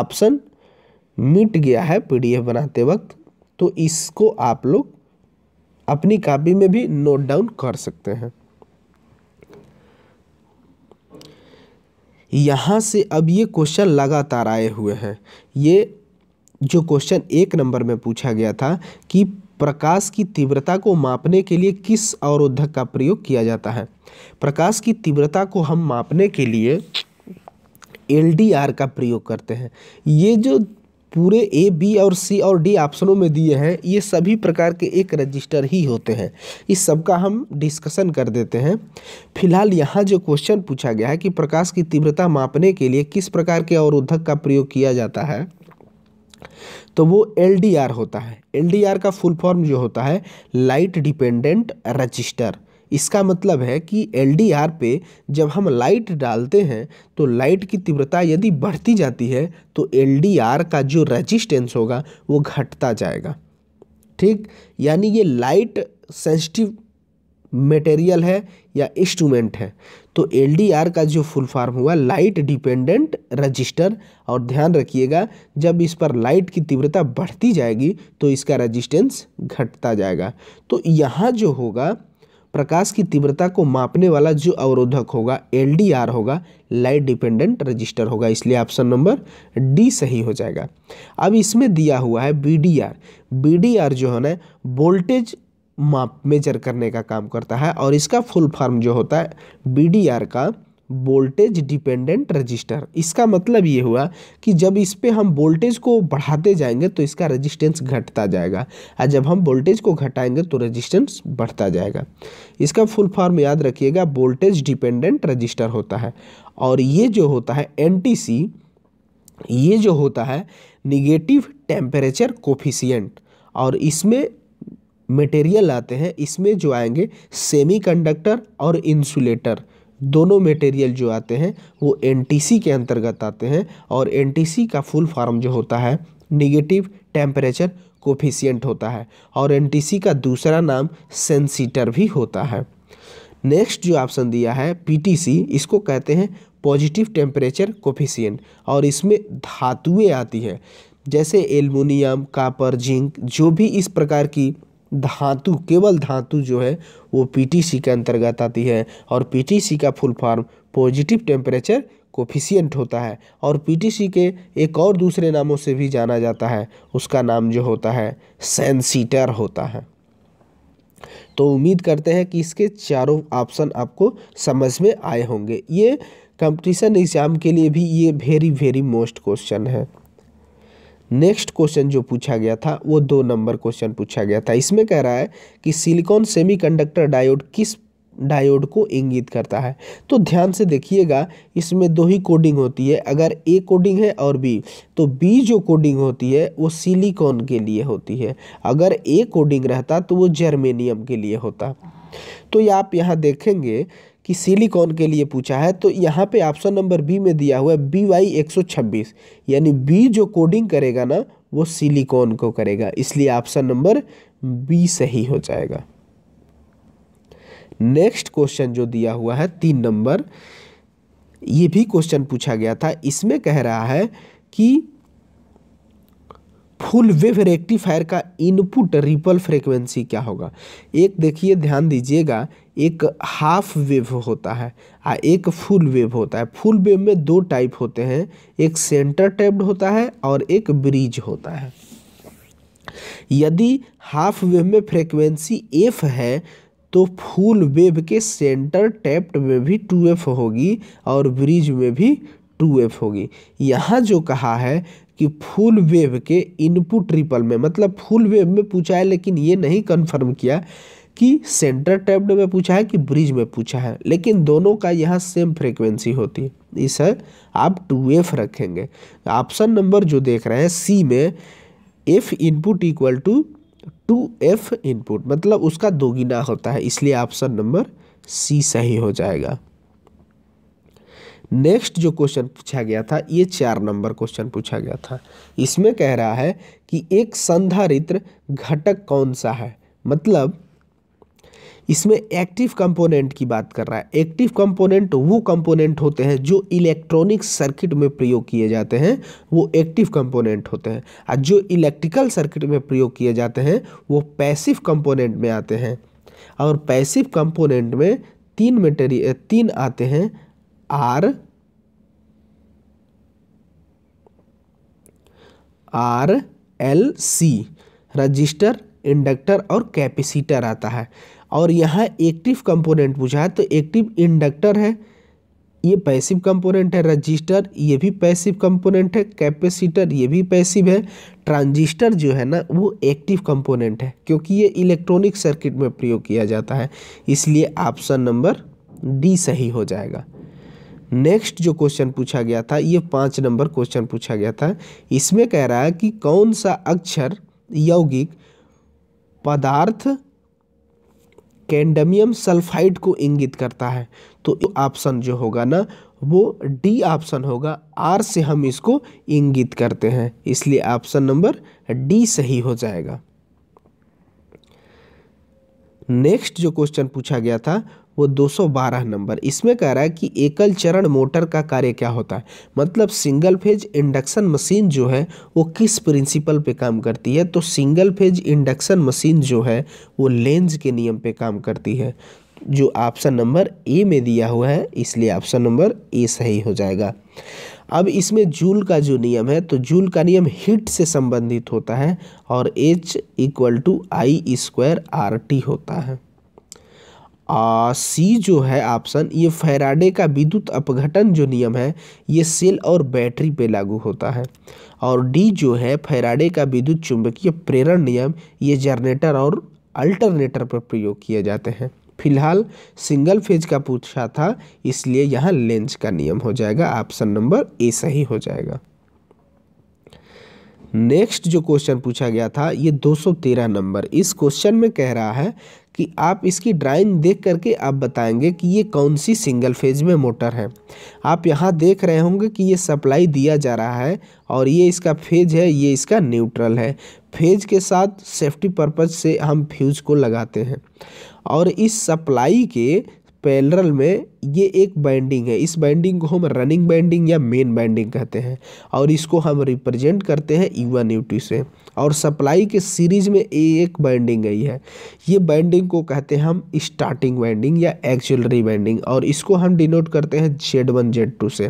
ऑप्शन मिट गया है पीडीएफ बनाते वक्त तो इसको आप लोग अपनी कापी में भी नोट डाउन कर सकते हैं यहाँ से अब ये क्वेश्चन लगातार आए हुए हैं ये जो क्वेश्चन एक नंबर में पूछा गया था कि प्रकाश की तीव्रता को मापने के लिए किस अवरोधक का प्रयोग किया जाता है प्रकाश की तीव्रता को हम मापने के लिए एल का प्रयोग करते हैं ये जो पूरे ए बी और सी और डी ऑप्शनों में दिए हैं ये सभी प्रकार के एक रजिस्टर ही होते हैं इस सब का हम डिस्कशन कर देते हैं फिलहाल यहाँ जो क्वेश्चन पूछा गया है कि प्रकाश की तीव्रता मापने के लिए किस प्रकार के अवरोधक का प्रयोग किया जाता है तो वो एल होता है एल का फुल फॉर्म जो होता है लाइट डिपेंडेंट रजिस्टर इसका मतलब है कि एल पे जब हम लाइट डालते हैं तो लाइट की तीव्रता यदि बढ़ती जाती है तो एल का जो रेजिस्टेंस होगा वो घटता जाएगा ठीक यानी ये लाइट सेंसिटिव मटेरियल है या इंस्ट्रूमेंट है तो एल का जो फुल फॉर्म हुआ लाइट डिपेंडेंट रजिस्टर और ध्यान रखिएगा जब इस पर लाइट की तीव्रता बढ़ती जाएगी तो इसका रजिस्टेंस घटता जाएगा तो यहाँ जो होगा प्रकाश की तीव्रता को मापने वाला जो अवरोधक होगा एल होगा लाइट डिपेंडेंट रजिस्टर होगा इसलिए ऑप्शन नंबर डी सही हो जाएगा अब इसमें दिया हुआ है बी डी आर जो है ना वोल्टेज माप मेजर करने का काम करता है और इसका फुल फॉर्म जो होता है बीडीआर का वोल्टेज डिपेंडेंट रजिस्टर इसका मतलब ये हुआ कि जब इस पर हम वोल्टेज को बढ़ाते जाएंगे तो इसका रेजिस्टेंस घटता जाएगा और जब हम वोल्टेज को घटाएंगे तो रेजिस्टेंस बढ़ता जाएगा इसका फुल फॉर्म याद रखिएगा वोल्टेज डिपेंडेंट रजिस्टर होता है और ये जो होता है एन ये जो होता है निगेटिव टेम्परेचर कोफिशियंट और इसमें मटेरियल आते हैं इसमें जो आएंगे सेमीकंडक्टर और इंसुलेटर दोनों मटेरियल जो आते हैं वो एनटीसी के अंतर्गत आते हैं और एनटीसी का फुल फॉर्म जो होता है निगेटिव टेम्परेचर कोफिशियंट होता है और एनटीसी का दूसरा नाम सेंसीटर भी होता है नेक्स्ट जो ऑप्शन दिया है पीटीसी इसको कहते हैं पॉजिटिव टेम्परेचर कोफिशियंट और इसमें धातुएं आती हैं जैसे एलमोनियम कापर जिंक जो भी इस प्रकार की धातु केवल धातु जो है वो पीटीसी के अंतर्गत आती है और पीटीसी का full form positive temperature coefficient होता है और पीटीसी के एक और दूसरे नामों से भी जाना जाता है उसका नाम जो होता है सेंसीटर होता है तो उम्मीद करते हैं कि इसके चारों ऑप्शन आपको समझ में आए होंगे ये कंपटीशन एग्ज़ाम के लिए भी ये वेरी वेरी मोस्ट क्वेश्चन है नेक्स्ट क्वेश्चन जो पूछा गया था वो दो नंबर क्वेश्चन पूछा गया था इसमें कह रहा है कि सिलिकॉन सेमीकंडक्टर डायोड किस डायोड को इंगित करता है तो ध्यान से देखिएगा इसमें दो ही कोडिंग होती है अगर ए कोडिंग है और बी तो बी जो कोडिंग होती है वो सिलिकॉन के लिए होती है अगर ए कोडिंग रहता तो वो जर्मेनियम के लिए होता तो आप यहाँ देखेंगे कि सिलिकॉन के लिए पूछा है तो यहाँ पे ऑप्शन नंबर बी में दिया हुआ है बी वाई एक सौ छब्बीस यानी बी जो कोडिंग करेगा ना वो सिलिकॉन को करेगा इसलिए ऑप्शन नंबर बी सही हो जाएगा नेक्स्ट क्वेश्चन जो दिया हुआ है तीन नंबर ये भी क्वेश्चन पूछा गया था इसमें कह रहा है कि फुल वेव रेक्टिफायर का इनपुट रिपल फ्रीक्वेंसी क्या होगा एक देखिए ध्यान दीजिएगा एक हाफ वेव होता है आ एक फुल वेव होता है फुल वेव में दो टाइप होते हैं एक सेंटर टैप्ड होता है और एक ब्रिज होता है यदि हाफ वेव में फ्रीक्वेंसी एफ है तो फुल वेव के सेंटर टैप्ड में भी टू एफ होगी और ब्रिज में भी टू एफ होगी यहाँ जो कहा है कि फुल वेव के इनपुट रिपल में मतलब फुल वेव में पूछा है लेकिन ये नहीं कन्फर्म किया कि सेंटर टैप्ड में पूछा है कि ब्रिज में पूछा है लेकिन दोनों का यहाँ सेम फ्रीक्वेंसी होती है इसे आप टू एफ रखेंगे ऑप्शन नंबर जो देख रहे हैं सी में F input equal to two F input मतलब उसका दोगुना होता है इसलिए ऑप्शन नंबर सी सही हो जाएगा नेक्स्ट जो क्वेश्चन पूछा गया था ये चार नंबर क्वेश्चन पूछा गया था इसमें कह रहा है कि एक संधारित्र घटक कौन सा है मतलब इसमें एक्टिव कंपोनेंट की बात कर रहा है एक्टिव कंपोनेंट वो कंपोनेंट होते हैं जो इलेक्ट्रॉनिक सर्किट में प्रयोग किए जाते हैं वो एक्टिव कंपोनेंट होते हैं और जो इलेक्ट्रिकल सर्किट में प्रयोग किए जाते हैं वो पैसिव कंपोनेंट में आते हैं और पैसिव कंपोनेंट में तीन मटेरियल तीन आते हैं R R L C resistor inductor और कैपेसिटर आता है और यहाँ एक्टिव कंपोनेंट पूछा है तो एक्टिव इंडक्टर है ये पैसिव कंपोनेंट है रजिस्टर ये भी पैसिव कंपोनेंट है कैपेसिटर ये भी पैसिव है ट्रांजिस्टर जो है ना वो एक्टिव कंपोनेंट है क्योंकि ये इलेक्ट्रॉनिक सर्किट में प्रयोग किया जाता है इसलिए ऑप्शन नंबर डी सही हो जाएगा नेक्स्ट जो क्वेश्चन पूछा गया था ये पाँच नंबर क्वेश्चन पूछा गया था इसमें कह रहा है कि कौन सा अक्षर यौगिक पदार्थ कैंडमियम सल्फाइड को इंगित करता है तो ऑप्शन जो होगा ना वो डी ऑप्शन होगा आर से हम इसको इंगित करते हैं इसलिए ऑप्शन नंबर डी सही हो जाएगा नेक्स्ट जो क्वेश्चन पूछा गया था वो 212 नंबर इसमें कह रहा है कि एकल चरण मोटर का कार्य क्या होता है मतलब सिंगल फेज इंडक्शन मशीन जो है वो किस प्रिंसिपल पे काम करती है तो सिंगल फेज इंडक्शन मशीन जो है वो लेंज के नियम पे काम करती है जो ऑप्शन नंबर ए में दिया हुआ है इसलिए ऑप्शन नंबर ए सही हो जाएगा अब इसमें जूल का जो नियम है तो जूल का नियम हीट से संबंधित होता है और H equal to I square R T होता है आ, सी जो है ऑप्शन ये फैराडे का विद्युत अपघटन जो नियम है ये सेल और बैटरी पे लागू होता है और डी जो है फैराडे का विद्युत चुंबकीय प्रेरण नियम ये जनरेटर और अल्टरनेटर पर प्रयोग किए जाते हैं फिलहाल सिंगल फेज का पूछा था इसलिए यहाँ लेंच का नियम हो जाएगा ऑप्शन नंबर ए सही हो जाएगा नेक्स्ट जो क्वेश्चन पूछा गया था ये 213 नंबर इस क्वेश्चन में कह रहा है कि आप इसकी ड्राइंग देख करके आप बताएंगे कि ये कौन सी सिंगल फेज में मोटर है आप यहाँ देख रहे होंगे कि ये सप्लाई दिया जा रहा है और ये इसका फेज है ये इसका न्यूट्रल है फेज के साथ सेफ्टी पर्पज से हम फ्यूज को लगाते हैं और इस सप्लाई के पैरल में ये एक बाइंडिंग है इस बाइंडिंग को हम रनिंग बाइंडिंग या मेन बाइंडिंग कहते हैं और इसको हम रिप्रेजेंट करते हैं यू वन यू से और सप्लाई के सीरीज में एक बाइंडिंग गई है ये बाइंडिंग को कहते हैं हम स्टार्टिंग बाइंडिंग या एक्चुलरी बाइंडिंग और इसको हम डिनोट करते हैं जेड वन जेड टू से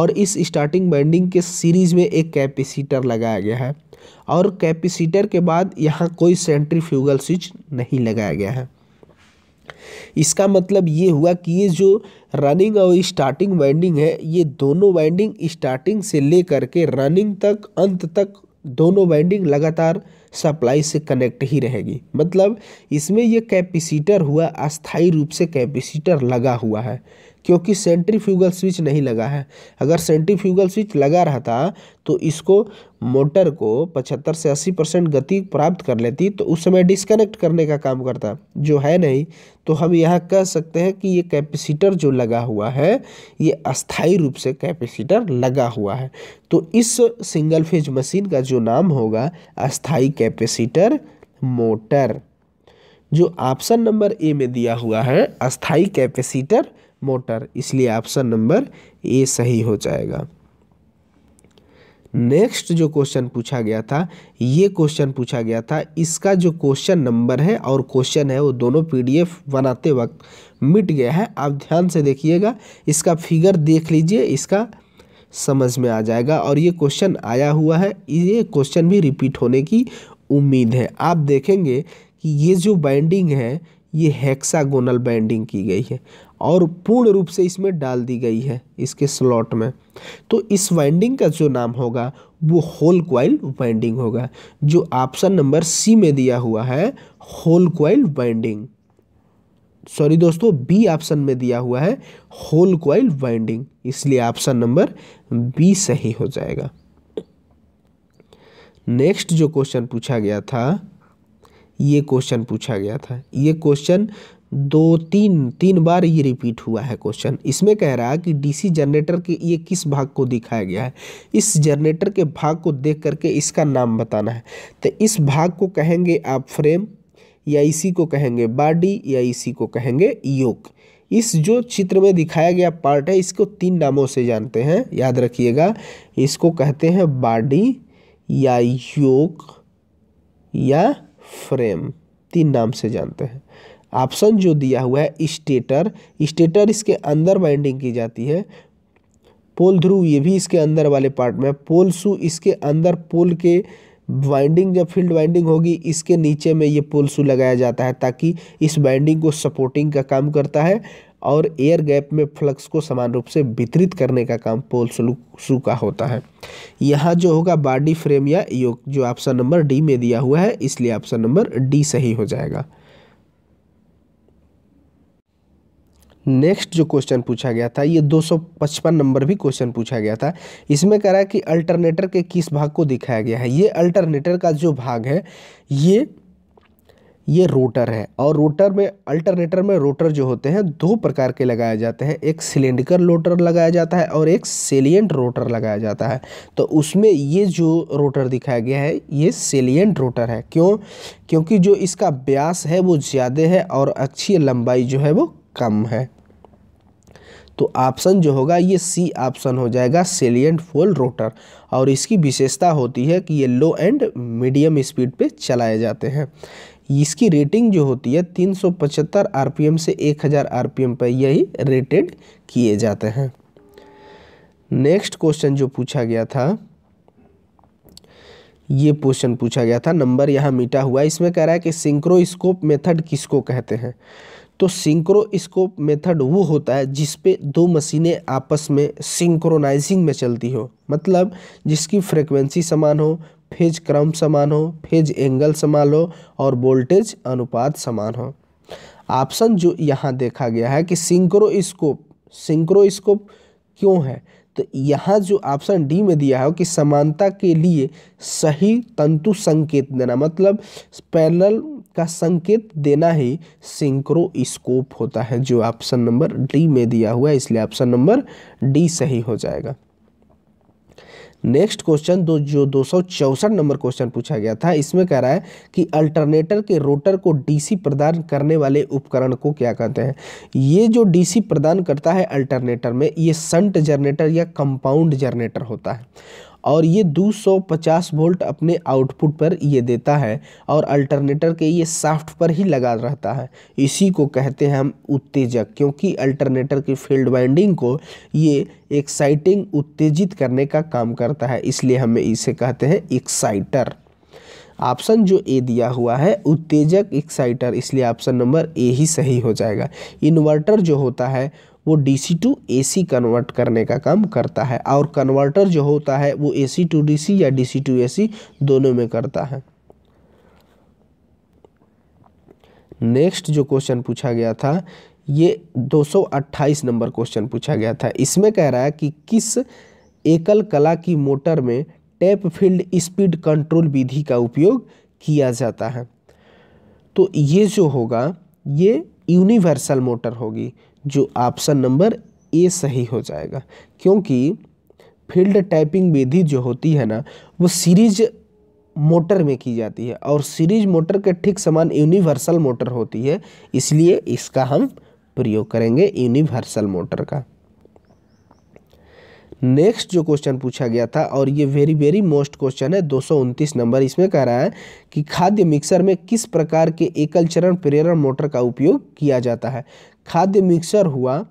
और इस स्टार्टिंग बाइंडिंग के सीरीज में एक कैपेसिटर लगाया गया है और कैपेसिटर के बाद यहाँ कोई सेंट्रीफ्यूगल स्विच नहीं लगाया गया है इसका मतलब ये हुआ कि ये जो रनिंग और स्टार्टिंग वाइंडिंग है ये दोनों वाइंडिंग स्टार्टिंग से ले करके रनिंग तक अंत तक दोनों वाइंडिंग लगातार सप्लाई से कनेक्ट ही रहेगी मतलब इसमें ये कैपेसिटर हुआ अस्थाई रूप से कैपेसिटर लगा हुआ है क्योंकि सेंट्रीफ्यूगल स्विच नहीं लगा है अगर सेंट्रीफ्यूगल स्विच लगा रहता तो इसको मोटर को 75 से 80 परसेंट गति प्राप्त कर लेती तो उस समय डिस्कनेक्ट करने का काम करता जो है नहीं तो हम यह कह सकते हैं कि ये कैपेसिटर जो लगा हुआ है ये अस्थाई रूप से कैपेसिटर लगा हुआ है तो इस सिंगल फेज मशीन का जो नाम होगा अस्थाई कैपेसिटर मोटर जो ऑप्शन नंबर ए में दिया हुआ है अस्थाई कैपेसिटर मोटर इसलिए ऑप्शन नंबर ए सही हो जाएगा नेक्स्ट जो क्वेश्चन पूछा गया था ये क्वेश्चन पूछा गया था इसका जो क्वेश्चन नंबर है और क्वेश्चन है वो दोनों पीडीएफ बनाते वक्त मिट गया है आप ध्यान से देखिएगा इसका फिगर देख लीजिए इसका समझ में आ जाएगा और ये क्वेश्चन आया हुआ है ये क्वेश्चन भी रिपीट होने की उम्मीद है आप देखेंगे कि ये जो बाइंडिंग है ये हेक्सागोनल बाइंडिंग की गई है और पूर्ण रूप से इसमें डाल दी गई है इसके स्लॉट में तो इस वाइंडिंग का जो नाम होगा वो होल क्वाइल वाइंडिंग होगा जो ऑप्शन नंबर सी में दिया हुआ है होल क्वाइल वाइंडिंग सॉरी दोस्तों बी ऑप्शन में दिया हुआ है होल क्वाइल वाइंडिंग इसलिए ऑप्शन नंबर बी सही हो जाएगा नेक्स्ट जो क्वेश्चन पूछा गया था ये क्वेश्चन पूछा गया था ये क्वेश्चन दो तीन तीन बार ये रिपीट हुआ है क्वेश्चन इसमें कह रहा है कि डीसी जनरेटर के ये किस भाग को दिखाया गया है इस जनरेटर के भाग को देख करके इसका नाम बताना है तो इस भाग को कहेंगे आप फ्रेम या इसी को कहेंगे बॉडी या इसी को कहेंगे योग इस जो चित्र में दिखाया गया पार्ट है इसको तीन नामों से जानते हैं याद रखिएगा इसको कहते हैं बॉडी या योग या फ्रेम तीन नाम से जानते हैं ऑप्शन जो दिया हुआ है स्टेटर स्टेटर इसके अंदर बाइंडिंग की जाती है पोल ध्रुव ये भी इसके अंदर वाले पार्ट में पोल सू इसके अंदर पोल के बाइंडिंग जब फील्ड बाइंडिंग होगी इसके नीचे में ये पोल सू लगाया जाता है ताकि इस बाइंडिंग को सपोर्टिंग का काम करता है और एयर गैप में फ्लक्स को समान रूप से वितरित करने का काम पोल सू का होता है यहाँ जो होगा बॉडी फ्रेम या योग जो ऑप्शन नंबर डी में दिया हुआ है इसलिए ऑप्शन नंबर डी सही हो जाएगा नेक्स्ट जो क्वेश्चन पूछा गया था ये 255 नंबर भी क्वेश्चन पूछा गया था इसमें कह रहा है कि अल्टरनेटर के किस भाग को दिखाया गया है ये अल्टरनेटर का जो भाग है ये ये रोटर है और रोटर में अल्टरनेटर में रोटर जो होते हैं दो प्रकार के लगाए जाते हैं एक सिलेंडिकल रोटर लगाया जाता है और एक सेलियंट रोटर लगाया जाता है तो उसमें ये जो रोटर दिखाया गया है ये सेलियंट रोटर है क्यों क्योंकि जो इसका व्यास है वो ज़्यादा है और अच्छी लंबाई जो है वो कम है तो ऑप्शन जो होगा ये सी ऑप्शन हो जाएगा सेलियंट फोल रोटर और इसकी विशेषता होती है कि ये लो एंड मीडियम स्पीड पे चलाए जाते हैं इसकी रेटिंग जो होती है 375 आरपीएम से 1000 आरपीएम पर यही रेटेड किए जाते हैं नेक्स्ट क्वेश्चन जो पूछा गया था ये क्वेश्चन पूछा गया था नंबर यहाँ मीटा हुआ इसमें कह रहा है कि सिंक्रोस्कोप मेथड किसको कहते हैं तो सिंक्रो स्कोप मेथड वो होता है जिस पे दो मशीनें आपस में सिंक्रोनाइजिंग में चलती हो मतलब जिसकी फ्रिक्वेंसी समान हो फेज क्रम समान हो फेज एंगल समान हो और वोल्टेज अनुपात समान हो ऑप्शन जो यहाँ देखा गया है कि सिंक्रो स्कोप सिंक्रो स्कोप क्यों है तो यहाँ जो ऑप्शन डी में दिया है कि समानता के लिए सही तंतु संकेत देना मतलब पैरेलल का संकेत देना ही सिंक्रोस्कोप होता है जो ऑप्शन नंबर डी में दिया हुआ है इसलिए ऑप्शन नंबर डी सही हो जाएगा नेक्स्ट क्वेश्चन दो जो दो नंबर क्वेश्चन पूछा गया था इसमें कह रहा है कि अल्टरनेटर के रोटर को डीसी प्रदान करने वाले उपकरण को क्या कहते हैं ये जो डीसी प्रदान करता है अल्टरनेटर में ये संट जनरेटर या कंपाउंड जनरेटर होता है और ये 250 वोल्ट अपने आउटपुट पर ये देता है और अल्टरनेटर के ये साफ्ट पर ही लगा रहता है इसी को कहते हैं हम उत्तेजक क्योंकि अल्टरनेटर की फील्ड वाइंडिंग को ये एक्साइटिंग उत्तेजित करने का काम करता है इसलिए हमें इसे कहते हैं एक्साइटर ऑप्शन जो ए दिया हुआ है उत्तेजक एक्साइटर इसलिए ऑप्शन नंबर ए ही सही हो जाएगा इन्वर्टर जो होता है वो डीसी टू एसी कन्वर्ट करने का काम करता है और कन्वर्टर जो होता है वो एसी टू डीसी या डीसी टू एसी दोनों में करता है नेक्स्ट जो क्वेश्चन पूछा गया था ये 228 नंबर क्वेश्चन पूछा गया था इसमें कह रहा है कि किस एकल कला की मोटर में टैप फील्ड स्पीड कंट्रोल विधि का उपयोग किया जाता है तो ये जो होगा ये यूनिवर्सल मोटर होगी जो ऑप्शन नंबर ए सही हो जाएगा क्योंकि फील्ड टाइपिंग विधि जो होती है ना वो सीरीज मोटर में की जाती है और सीरीज मोटर के ठीक समान यूनिवर्सल मोटर होती है इसलिए इसका हम प्रयोग करेंगे यूनिवर्सल मोटर का नेक्स्ट जो क्वेश्चन पूछा गया था और ये वेरी वेरी मोस्ट क्वेश्चन है दो नंबर इसमें कह रहा है कि खाद्य मिक्सर में किस प्रकार के एकल चरण प्रेरण मोटर का उपयोग किया जाता है खाद्य मिक्सर हुआ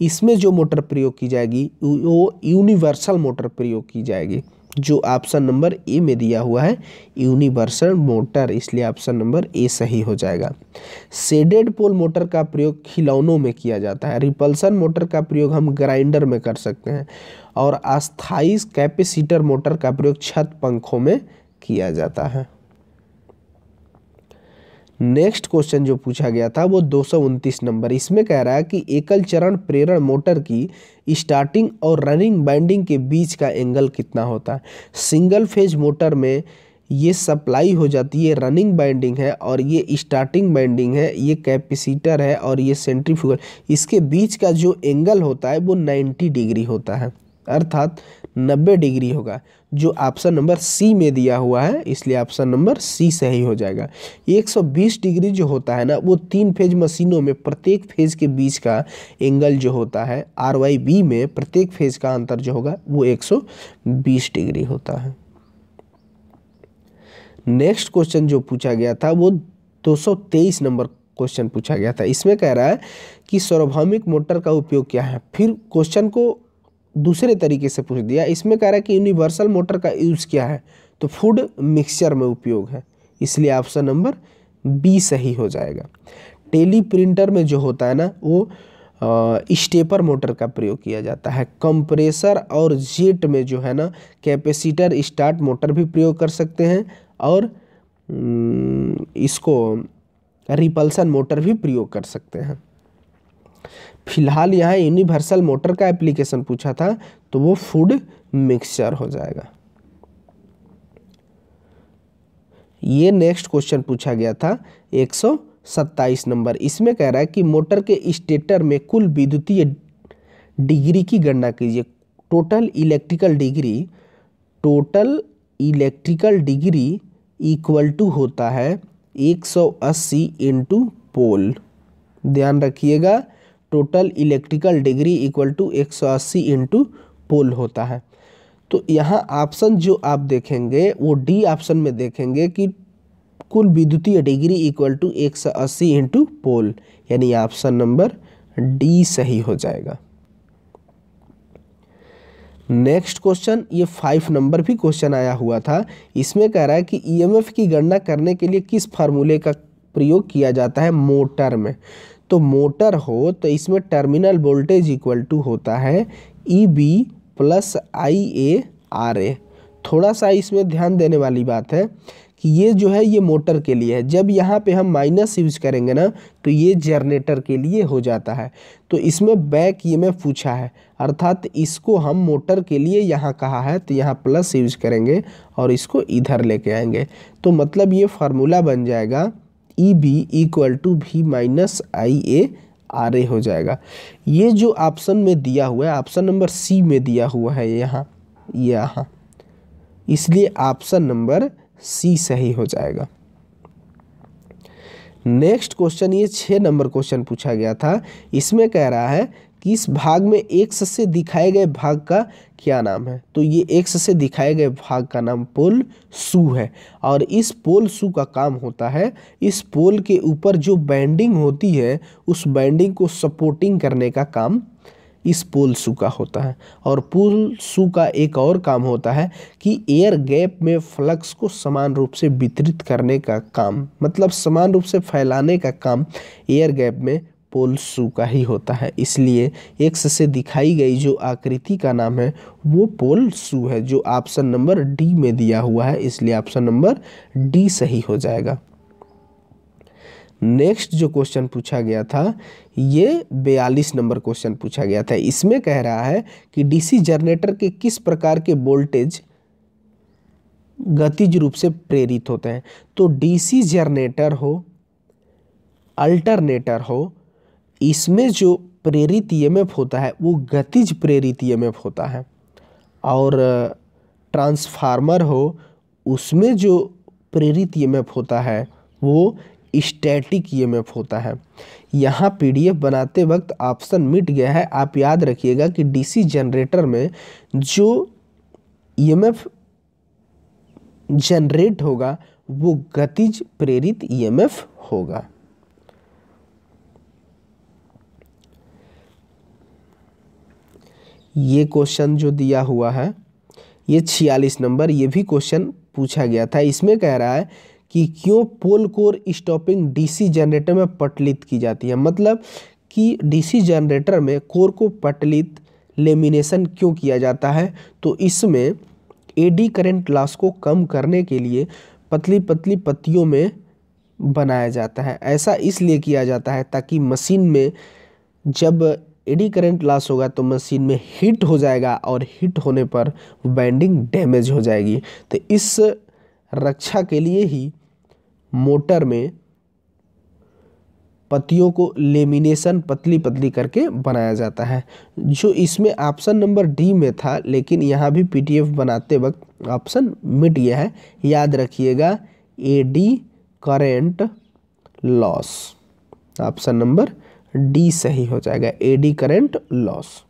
इसमें जो मोटर प्रयोग की जाएगी वो यूनिवर्सल मोटर प्रयोग की जाएगी जो ऑप्शन नंबर ए में दिया हुआ है यूनिवर्सल मोटर इसलिए ऑप्शन नंबर ए सही हो जाएगा सेडेड पोल मोटर का प्रयोग खिलौनों में किया जाता है रिपल्सन मोटर का प्रयोग हम ग्राइंडर में कर सकते हैं और अस्थाई कैपेसिटर मोटर का प्रयोग छत पंखों में किया जाता है नेक्स्ट क्वेश्चन जो पूछा गया था वो दो नंबर इसमें कह रहा है कि एकल चरण प्रेरण मोटर की स्टार्टिंग और रनिंग बाइंडिंग के बीच का एंगल कितना होता है सिंगल फेज मोटर में ये सप्लाई हो जाती है रनिंग बाइंडिंग है और ये स्टार्टिंग बाइंडिंग है ये कैपेसिटर है और ये सेंट्रीफ्यूगल इसके बीच का जो एंगल होता है वो 90 डिग्री होता है अर्थात 90 डिग्री होगा जो ऑप्शन नंबर सी में दिया हुआ है इसलिए ऑप्शन नंबर सी सही हो जाएगा 120 डिग्री जो होता है ना वो तीन फेज मशीनों में प्रत्येक फेज के बीच का एंगल जो होता है आर वाई बी में प्रत्येक फेज का अंतर जो होगा वो 120 डिग्री होता है नेक्स्ट क्वेश्चन जो पूछा गया था वो 223 नंबर क्वेश्चन पूछा गया था इसमें कह रहा है कि सार्वभौमिक मोटर का उपयोग क्या है फिर क्वेश्चन को दूसरे तरीके से पूछ दिया इसमें कह रहा है कि यूनिवर्सल मोटर का यूज़ क्या है तो फूड मिक्सचर में उपयोग है इसलिए ऑप्शन नंबर बी सही हो जाएगा टेली प्रिंटर में जो होता है ना वो स्टेपर मोटर का प्रयोग किया जाता है कंप्रेसर और जेट में जो है ना कैपेसिटर स्टार्ट मोटर भी प्रयोग कर सकते हैं और इसको रिपल्सन मोटर भी प्रयोग कर सकते हैं फिलहाल यहाँ यूनिवर्सल मोटर का एप्लीकेशन पूछा था तो वो फूड मिक्सचर हो जाएगा ये नेक्स्ट क्वेश्चन पूछा गया था एक सौ सत्ताईस नंबर इसमें कह रहा है कि मोटर के स्टेटर में कुल विद्युतीय डिग्री की गणना कीजिए total electrical degree total electrical degree equal to होता है 180 सौ अस्सी पोल ध्यान रखिएगा total electrical degree equal to एक सौ अस्सी इंटू पोल होता है तो यहाँ ऑप्शन जो आप देखेंगे वो डी ऑप्शन में देखेंगे कि कुल विद्युतीय डिग्री इक्वल टू एक सौ अस्सी इंटू पोल यानी ऑप्शन नंबर डी सही हो जाएगा नेक्स्ट क्वेश्चन ये फाइव नंबर भी क्वेश्चन आया हुआ था इसमें कह रहा है कि ईएमएफ e की गणना करने के लिए किस फार्मूले का प्रयोग किया जाता है मोटर में तो मोटर हो तो इसमें टर्मिनल वोल्टेज इक्वल टू होता है E B plus I A R A थोड़ा सा इसमें ध्यान देने वाली बात है कि ये जो है ये मोटर के लिए है जब यहाँ पे हम माइनस यूज करेंगे ना तो ये जनरेटर के लिए हो जाता है तो इसमें बैक ये में पूछा है अर्थात इसको हम मोटर के लिए यहाँ कहा है तो यहाँ प्लस यूज करेंगे और इसको इधर लेके आएंगे तो मतलब ये फार्मूला बन जाएगा E B equal to V minus I A R A हो जाएगा ये जो ऑप्शन में दिया हुआ है ऑप्शन नंबर सी में दिया हुआ है यहाँ यहाँ इसलिए ऑप्शन नंबर सी सही हो जाएगा नेक्स्ट क्वेश्चन ये छः नंबर क्वेश्चन पूछा गया था इसमें कह रहा है इस भाग में एक्स से दिखाए गए भाग का क्या नाम है तो ये एक्स से दिखाए गए भाग का नाम पोल सू है और इस पोल सू का काम होता है इस पोल के ऊपर जो बैंडिंग होती है उस बैंडिंग को सपोर्टिंग करने का काम इस पोल सू का होता है और पोल सू का एक और काम होता है कि एयर गैप में फ्लक्स को समान रूप से वितरित करने का काम मतलब समान रूप से फैलाने का काम एयर गैप में पोल शू का ही होता है इसलिए एक्स से दिखाई गई जो आकृति का नाम है वो पोल सू है जो ऑप्शन नंबर डी में दिया हुआ है इसलिए ऑप्शन नंबर डी सही हो जाएगा नेक्स्ट जो क्वेश्चन पूछा गया था ये बयालीस नंबर क्वेश्चन पूछा गया था इसमें कह रहा है कि डीसी जनरेटर के किस प्रकार के वोल्टेज गतिज रूप से प्रेरित होते हैं तो डीसी जनरेटर हो अल्टरनेटर हो इसमें जो प्रेरित ईएमएफ e होता है वो गतिज प्रेरित ईएमएफ e होता है और ट्रांसफार्मर हो उसमें जो प्रेरित ईएमएफ e होता है वो स्टैटिक ईएमएफ होता है यहाँ पीडीएफ बनाते वक्त ऑप्शन मिट गया है आप याद रखिएगा कि डीसी जनरेटर में जो ईएमएफ जनरेट होगा वो गतिज प्रेरित ईएमएफ होगा ये क्वेश्चन जो दिया हुआ है ये छियालीस नंबर ये भी क्वेश्चन पूछा गया था इसमें कह रहा है कि क्यों pole core stopping DC generator में पटलित की जाती है मतलब कि डीसी जनरेटर में कोर को पटलित लेमिनेशन क्यों किया जाता है तो इसमें एडी करंट लॉस को कम करने के लिए पतली पतली पत्तियों में बनाया जाता है ऐसा इसलिए किया जाता है ताकि मशीन में जब एडी करंट लॉस होगा तो मशीन में हीट हो जाएगा और हीट होने पर बैंडिंग डैमेज हो जाएगी तो इस रक्षा के लिए ही मोटर में पतियों को लेमिनेशन पतली पतली करके बनाया जाता है जो इसमें ऑप्शन नंबर डी में था लेकिन यहाँ भी पीटीएफ बनाते वक्त ऑप्शन मिट गया है याद रखिएगा eddy current loss option number D सही हो जाएगा एडी करंट लॉस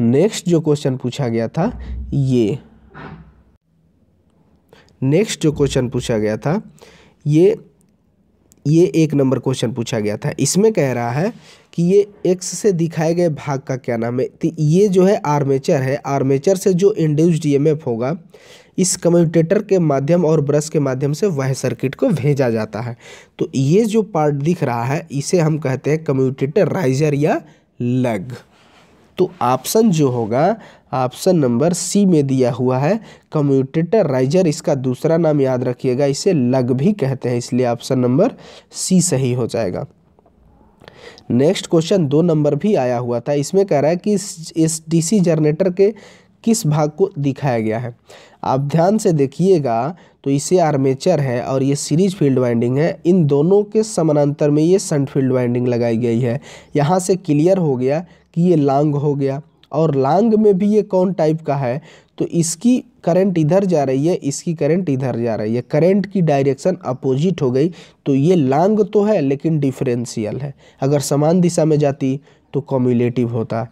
नेक्स्ट जो क्वेश्चन पूछा गया था ये नेक्स्ट जो क्वेश्चन पूछा गया था ये ये एक नंबर क्वेश्चन पूछा गया था इसमें कह रहा है कि ये एक्स से दिखाए गए भाग का क्या नाम है तो ये जो है आर्मेचर है आर्मेचर से जो एम एफ e होगा इस कम्यूटेटर के माध्यम और ब्रश के माध्यम से वह सर्किट को भेजा जाता है तो ये जो पार्ट दिख रहा है इसे हम कहते हैं कम्यूटेटर राइजर या लग तो ऑप्शन जो होगा ऑप्शन नंबर सी में दिया हुआ है कम्यूटेटर राइजर इसका दूसरा नाम याद रखिएगा इसे लग भी कहते हैं इसलिए ऑप्शन नंबर सी सही हो जाएगा नेक्स्ट क्वेश्चन दो नंबर भी आया हुआ था इसमें कह रहा है कि इस, डीसी जनरेटर के किस भाग को दिखाया गया है आप ध्यान से देखिएगा तो इसे आर्मेचर है और ये सीरीज फील्ड वाइंडिंग है इन दोनों के समानांतर में ये सन्ट फील्ड वाइंडिंग लगाई गई है यहाँ से क्लियर हो गया कि ये लांग हो गया और लांग में भी ये कौन टाइप का है तो इसकी करंट इधर जा रही है इसकी करंट इधर जा रही है करंट की डायरेक्शन अपोजिट हो गई तो ये लांग तो है लेकिन डिफरेंशियल है अगर समान दिशा में जाती तो कॉम्युलेटिव होता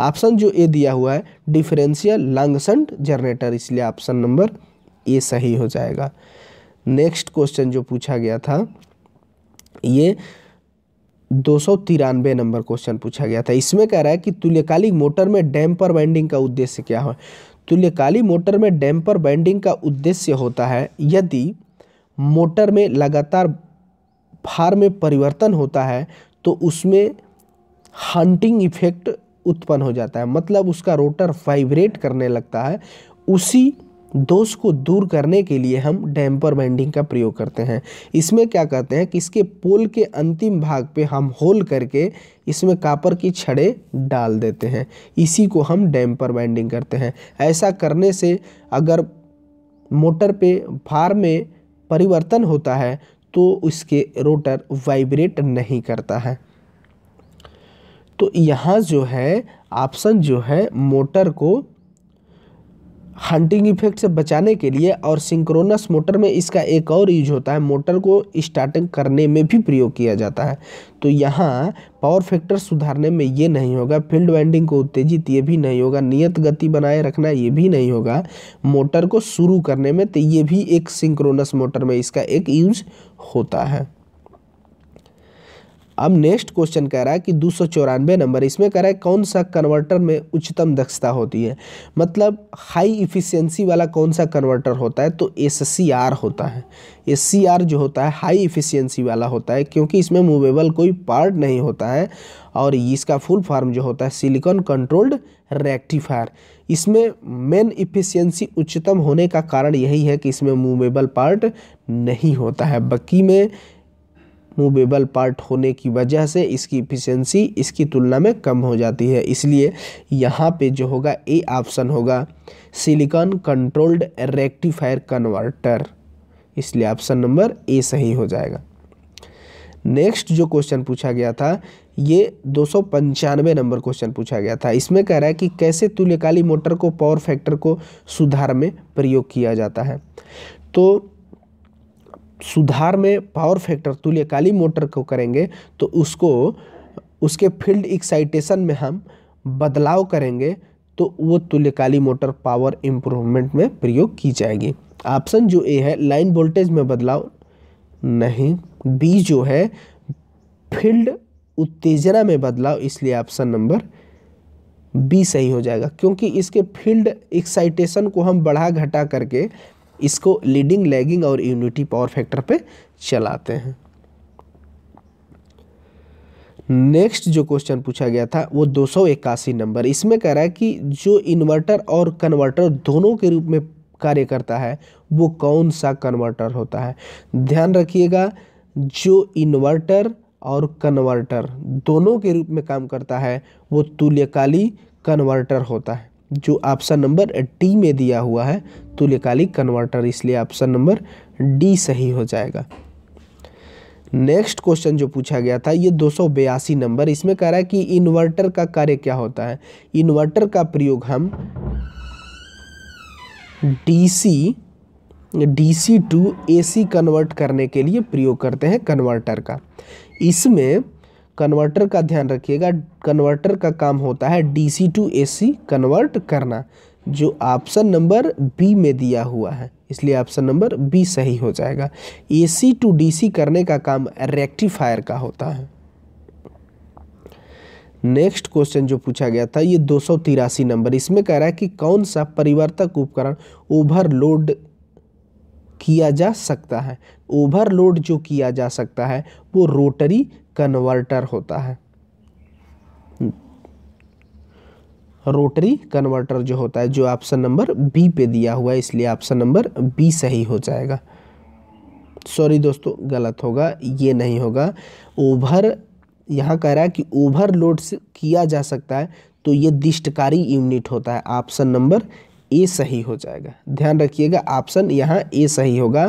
ऑप्शन जो ए दिया हुआ है डिफरेंशियल लांगसंट जनरेटर इसलिए ऑप्शन नंबर ए सही हो जाएगा नेक्स्ट क्वेश्चन जो पूछा गया था ये दो सौ तिरानवे नंबर क्वेश्चन पूछा गया था इसमें कह रहा है कि तुल्यकालिक मोटर में डैम्पर वाइंडिंग का उद्देश्य क्या है तुल्यकाली मोटर में डैम्पर बैंडिंग का उद्देश्य होता है यदि मोटर में लगातार भार में परिवर्तन होता है तो उसमें हंटिंग इफेक्ट उत्पन्न हो जाता है मतलब उसका रोटर वाइब्रेट करने लगता है उसी दोष को दूर करने के लिए हम डैम्पर बाइंडिंग का प्रयोग करते हैं इसमें क्या करते हैं कि इसके पोल के अंतिम भाग पे हम होल करके इसमें कापर की छड़े डाल देते हैं इसी को हम डैम्पर बाइंडिंग करते हैं ऐसा करने से अगर मोटर पे भार में परिवर्तन होता है तो उसके रोटर वाइब्रेट नहीं करता है तो यहाँ जो है ऑप्शन जो है मोटर को हंटिंग इफेक्ट से बचाने के लिए और सिंक्रोनस मोटर में इसका एक और यूज होता है मोटर को स्टार्टिंग करने में भी प्रयोग किया जाता है तो यहाँ पावर फैक्टर सुधारने में ये नहीं होगा फील्ड वाइंडिंग को उत्तेजित ये भी नहीं होगा नियत गति बनाए रखना ये भी नहीं होगा मोटर को शुरू करने में तो ये भी एक सिंक्रोनस मोटर में इसका एक यूज होता है अब नेक्स्ट क्वेश्चन कह रहा है कि दो नंबर इसमें कह रहा है कौन सा कन्वर्टर में उच्चतम दक्षता होती है मतलब हाई इफ़िशियंसी वाला कौन सा कन्वर्टर होता है तो एस होता है एस जो होता है हाई इफ़िशियंसी वाला होता है क्योंकि इसमें मूवेबल कोई पार्ट नहीं होता है और इसका फुल फॉर्म जो होता है सिलिकॉन कंट्रोल्ड रेक्टिफायर इसमें मेन इफ़िशियंसी उच्चतम होने का कारण यही है कि इसमें मूवेबल पार्ट नहीं होता है बाकी में मूवेबल पार्ट होने की वजह से इसकी इफिशेंसी इसकी तुलना में कम हो जाती है इसलिए यहाँ पे जो होगा ए ऑप्शन होगा सिलिकॉन कंट्रोल्ड रेक्टिफायर कन्वर्टर इसलिए ऑप्शन नंबर ए सही हो जाएगा नेक्स्ट जो क्वेश्चन पूछा गया था ये दो नंबर क्वेश्चन पूछा गया था इसमें कह रहा है कि कैसे तुल्यकाली मोटर को पावर फैक्टर को सुधार में प्रयोग किया जाता है तो सुधार में पावर फैक्टर तुल्यकाली मोटर को करेंगे तो उसको उसके फील्ड एक्साइटेशन में हम बदलाव करेंगे तो वो तुल्यकाली मोटर पावर इम्प्रूवमेंट में प्रयोग की जाएगी ऑप्शन जो ए है लाइन वोल्टेज में बदलाव नहीं बी जो है फील्ड उत्तेजना में बदलाव इसलिए ऑप्शन नंबर बी सही हो जाएगा क्योंकि इसके फील्ड एक्साइटेशन को हम बढ़ा घटा करके इसको लीडिंग लैगिंग और यूनिटी पावर फैक्टर पे चलाते हैं नेक्स्ट जो क्वेश्चन पूछा गया था वो दो नंबर इसमें कह रहा है कि जो इन्वर्टर और कन्वर्टर दोनों के रूप में कार्य करता है वो कौन सा कन्वर्टर होता है ध्यान रखिएगा जो इन्वर्टर और कन्वर्टर दोनों के रूप में काम करता है वो तुल्यकाली कन्वर्टर होता है जो ऑप्शन नंबर डी में दिया हुआ है तुल्यकालिक कन्वर्टर इसलिए ऑप्शन नंबर डी सही हो जाएगा नेक्स्ट क्वेश्चन जो पूछा गया था ये दो नंबर इसमें कह रहा है कि इन्वर्टर का कार्य क्या होता है इन्वर्टर का प्रयोग हम DC DC to AC convert करने के लिए प्रयोग करते हैं कन्वर्टर का इसमें कन्वर्टर का ध्यान रखिएगा कन्वर्टर का काम होता है डीसी टू एसी कन्वर्ट करना जो ऑप्शन नंबर बी में दिया हुआ है इसलिए ऑप्शन नंबर बी सही हो जाएगा एसी टू डीसी करने का काम रेक्टिफायर का होता है नेक्स्ट क्वेश्चन जो पूछा गया था ये दो नंबर इसमें कह रहा है कि कौन सा परिवर्तक उपकरण ओवरलोड किया जा सकता है ओवरलोड जो किया जा सकता है वो रोटरी कन्वर्टर होता है रोटरी कन्वर्टर जो होता है जो ऑप्शन नंबर बी पे दिया हुआ है इसलिए ऑप्शन नंबर बी सही हो जाएगा सॉरी दोस्तों गलत होगा ये नहीं होगा ओवर यहाँ कह रहा है कि ओवरलोड किया जा सकता है तो ये दिष्टकारी यूनिट होता है ऑप्शन नंबर ए सही हो जाएगा ध्यान रखिएगा ऑप्शन यहाँ ए सही होगा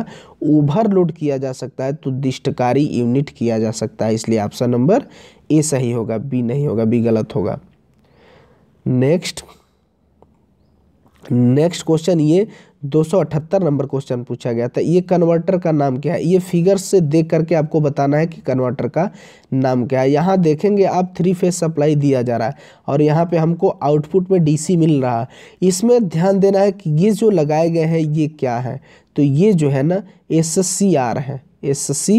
ओवरलोड किया जा सकता है तो दिष्टकारी यूनिट किया जा सकता है इसलिए ऑप्शन नंबर ए सही होगा बी नहीं होगा बी गलत होगा नेक्स्ट नेक्स्ट क्वेश्चन ये 278 नंबर क्वेश्चन पूछा गया था ये कन्वर्टर का नाम क्या है ये फिगर्स से देख करके आपको बताना है कि कन्वर्टर का नाम क्या है यहाँ देखेंगे आप थ्री फेज सप्लाई दिया जा रहा है और यहाँ पे हमको आउटपुट में डीसी मिल रहा है इसमें ध्यान देना है कि ये जो लगाए गए हैं ये क्या है तो ये जो है ना एस सी आर है एस सी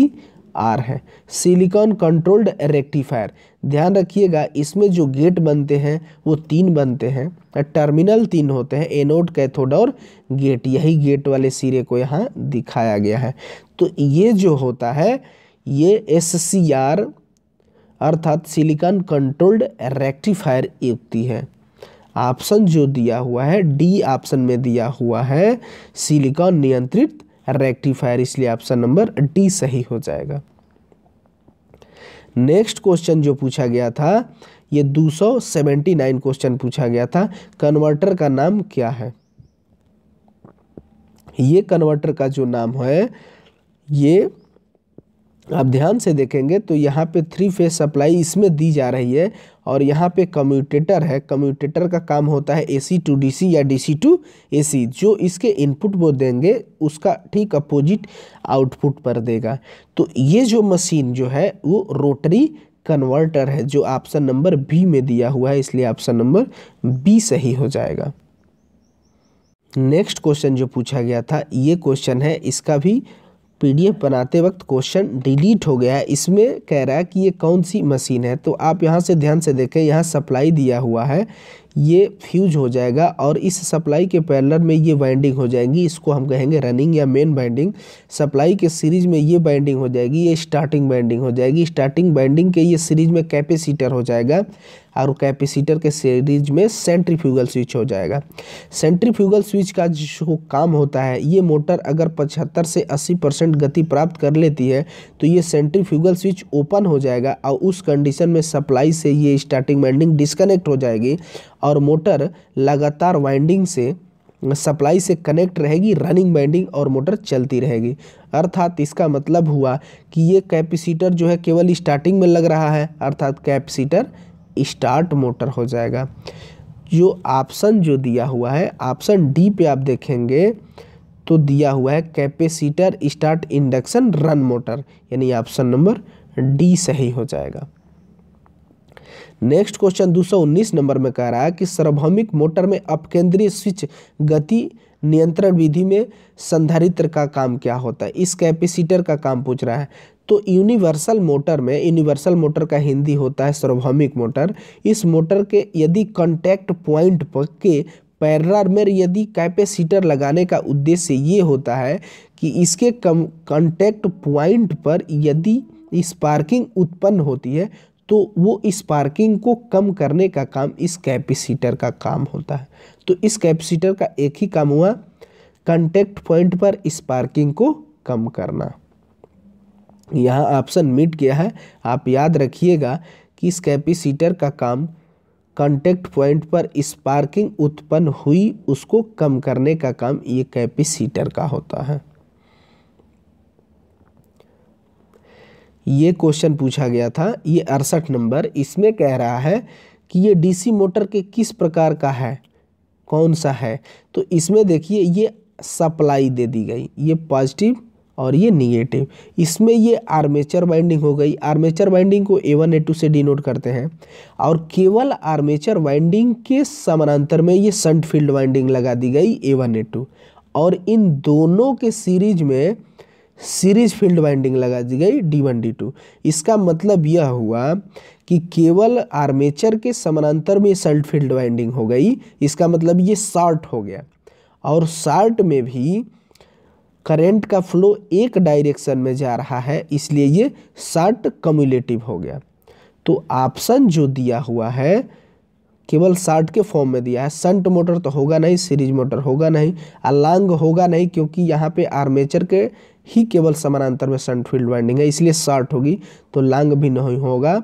आर है सिलिकॉन कंट्रोल्ड रेक्टिफायर ध्यान रखिएगा इसमें जो गेट बनते हैं वो तीन बनते हैं टर्मिनल तीन होते हैं एनोड कैथोड और गेट यही गेट वाले सिरे को यहाँ दिखाया गया है तो ये जो होता है ये एस सी आर अर्थात सिलिकॉन कंट्रोल्ड रेक्टिफायर युक्ति है ऑप्शन जो दिया हुआ है डी ऑप्शन में दिया हुआ है सिलिकॉन नियंत्रित रेक्टिफायर इसलिए ऑप्शन नंबर डी सही हो जाएगा नेक्स्ट क्वेश्चन जो पूछा गया था ये 279 क्वेश्चन पूछा गया था कन्वर्टर का नाम क्या है ये कन्वर्टर का जो नाम है ये आप ध्यान से देखेंगे तो यहाँ पे थ्री फेज सप्लाई इसमें दी जा रही है और यहाँ पे कम्यूटेटर है कम्यूटेटर का काम होता है एसी टू डीसी या डीसी टू एसी जो इसके इनपुट वो देंगे उसका ठीक अपोजिट आउटपुट पर देगा तो ये जो मशीन जो है वो रोटरी कन्वर्टर है जो ऑप्शन नंबर बी में दिया हुआ है इसलिए ऑप्शन नंबर बी सही हो जाएगा नेक्स्ट क्वेश्चन जो पूछा गया था ये क्वेश्चन है इसका भी पीडीएफ बनाते वक्त क्वेश्चन डिलीट हो गया है इसमें कह रहा है कि ये कौन सी मशीन है तो आप यहाँ से ध्यान से देखें यहाँ सप्लाई दिया हुआ है ये फ्यूज हो जाएगा और इस सप्लाई के पैरलर में ये बाइंडिंग हो जाएगी इसको हम कहेंगे रनिंग या मेन बाइंडिंग सप्लाई के सीरीज में ये बाइंडिंग हो जाएगी ये स्टार्टिंग बाइंडिंग हो जाएगी स्टार्टिंग बाइंडिंग के ये सीरीज में कैपेसिटर हो जाएगा और कैपेसिटर के सीरीज में सेंट्रीफ्यूगल स्विच हो जाएगा सेंट्रीफ्यूगल स्विच का जो काम होता है ये मोटर अगर पचहत्तर से अस्सी परसेंट गति प्राप्त कर लेती है तो ये सेंट्रीफ्यूगल स्विच ओपन हो जाएगा और उस कंडीशन में सप्लाई से ये स्टार्टिंग वाइंडिंग डिस्कनेक्ट हो जाएगी और मोटर लगातार वाइंडिंग से सप्लाई से कनेक्ट रहेगी रनिंग बाइंडिंग और मोटर चलती रहेगी अर्थात इसका मतलब हुआ कि ये कैपेसिटर जो है केवल स्टार्टिंग में लग रहा है अर्थात कैपेसिटर स्टार्ट मोटर हो जाएगा जो ऑप्शन जो दिया हुआ है ऑप्शन डी पे आप देखेंगे तो दिया हुआ है capacitor start induction run motor यानी ऑप्शन नंबर डी सही हो जाएगा नेक्स्ट क्वेश्चन 219 नंबर में कह रहा है कि सार्वभौमिक मोटर में अपकेंद्रीय स्विच गति नियंत्रण विधि में संधारित्र का काम क्या होता है इस कैपेसिटर का काम पूछ रहा है तो यूनिवर्सल मोटर में यूनिवर्सल मोटर का हिंदी होता है सार्वभौमिक मोटर इस मोटर के यदि कॉन्टैक्ट पॉइंट पर के पैरलर में यदि कैपेसिटर लगाने का उद्देश्य ये होता है कि इसके कम कॉन्टैक्ट पॉइंट पर यदि स्पार्किंग उत्पन्न होती है तो वो स्पार्किंग को कम करने का काम इस कैपेसिटर का काम होता है तो इस कैपेसिटर का एक ही काम हुआ कॉन्टैक्ट पॉइंट पर स्पार्किंग को कम करना यहाँ ऑप्शन मिट गया है आप याद रखिएगा कि इस कैपीसीटर का काम कॉन्टेक्ट पॉइंट पर स्पार्किंग उत्पन्न हुई उसको कम करने का काम ये कैपीसीटर का होता है ये क्वेश्चन पूछा गया था ये अड़सठ नंबर इसमें कह रहा है कि ये डीसी मोटर के किस प्रकार का है कौन सा है तो इसमें देखिए ये सप्लाई दे दी गई ये पॉजिटिव और ये निगेटिव इसमें ये आर्मेचर वाइंडिंग हो गई आर्मेचर वाइंडिंग को ए वन ए टू से डिनोट करते हैं और केवल आर्मेचर वाइंडिंग के समानांतर में ये सन्ट फील्ड वाइंडिंग लगा दी गई ए वन ए टू और इन दोनों के सीरीज में सीरीज फील्ड वाइंडिंग लगा दी गई डी वन डी टू इसका मतलब यह हुआ कि केवल आर्मेचर के समानांतर में सल्ट फील्ड वाइंडिंग हो गई इसका मतलब ये शार्ट हो गया और शार्ट में भी करंट का फ्लो एक डायरेक्शन में जा रहा है इसलिए ये शॉर्ट कम्युलेटिव हो गया तो ऑप्शन जो दिया हुआ है केवल शॉर्ट के फॉर्म में दिया है संट मोटर तो होगा नहीं सीरीज मोटर होगा नहीं अलांग होगा नहीं क्योंकि यहाँ पे आर्मेचर के ही केवल समानांतर में संट फील्ड वाइंडिंग है इसलिए शॉर्ट होगी तो लांग भी नहीं होगा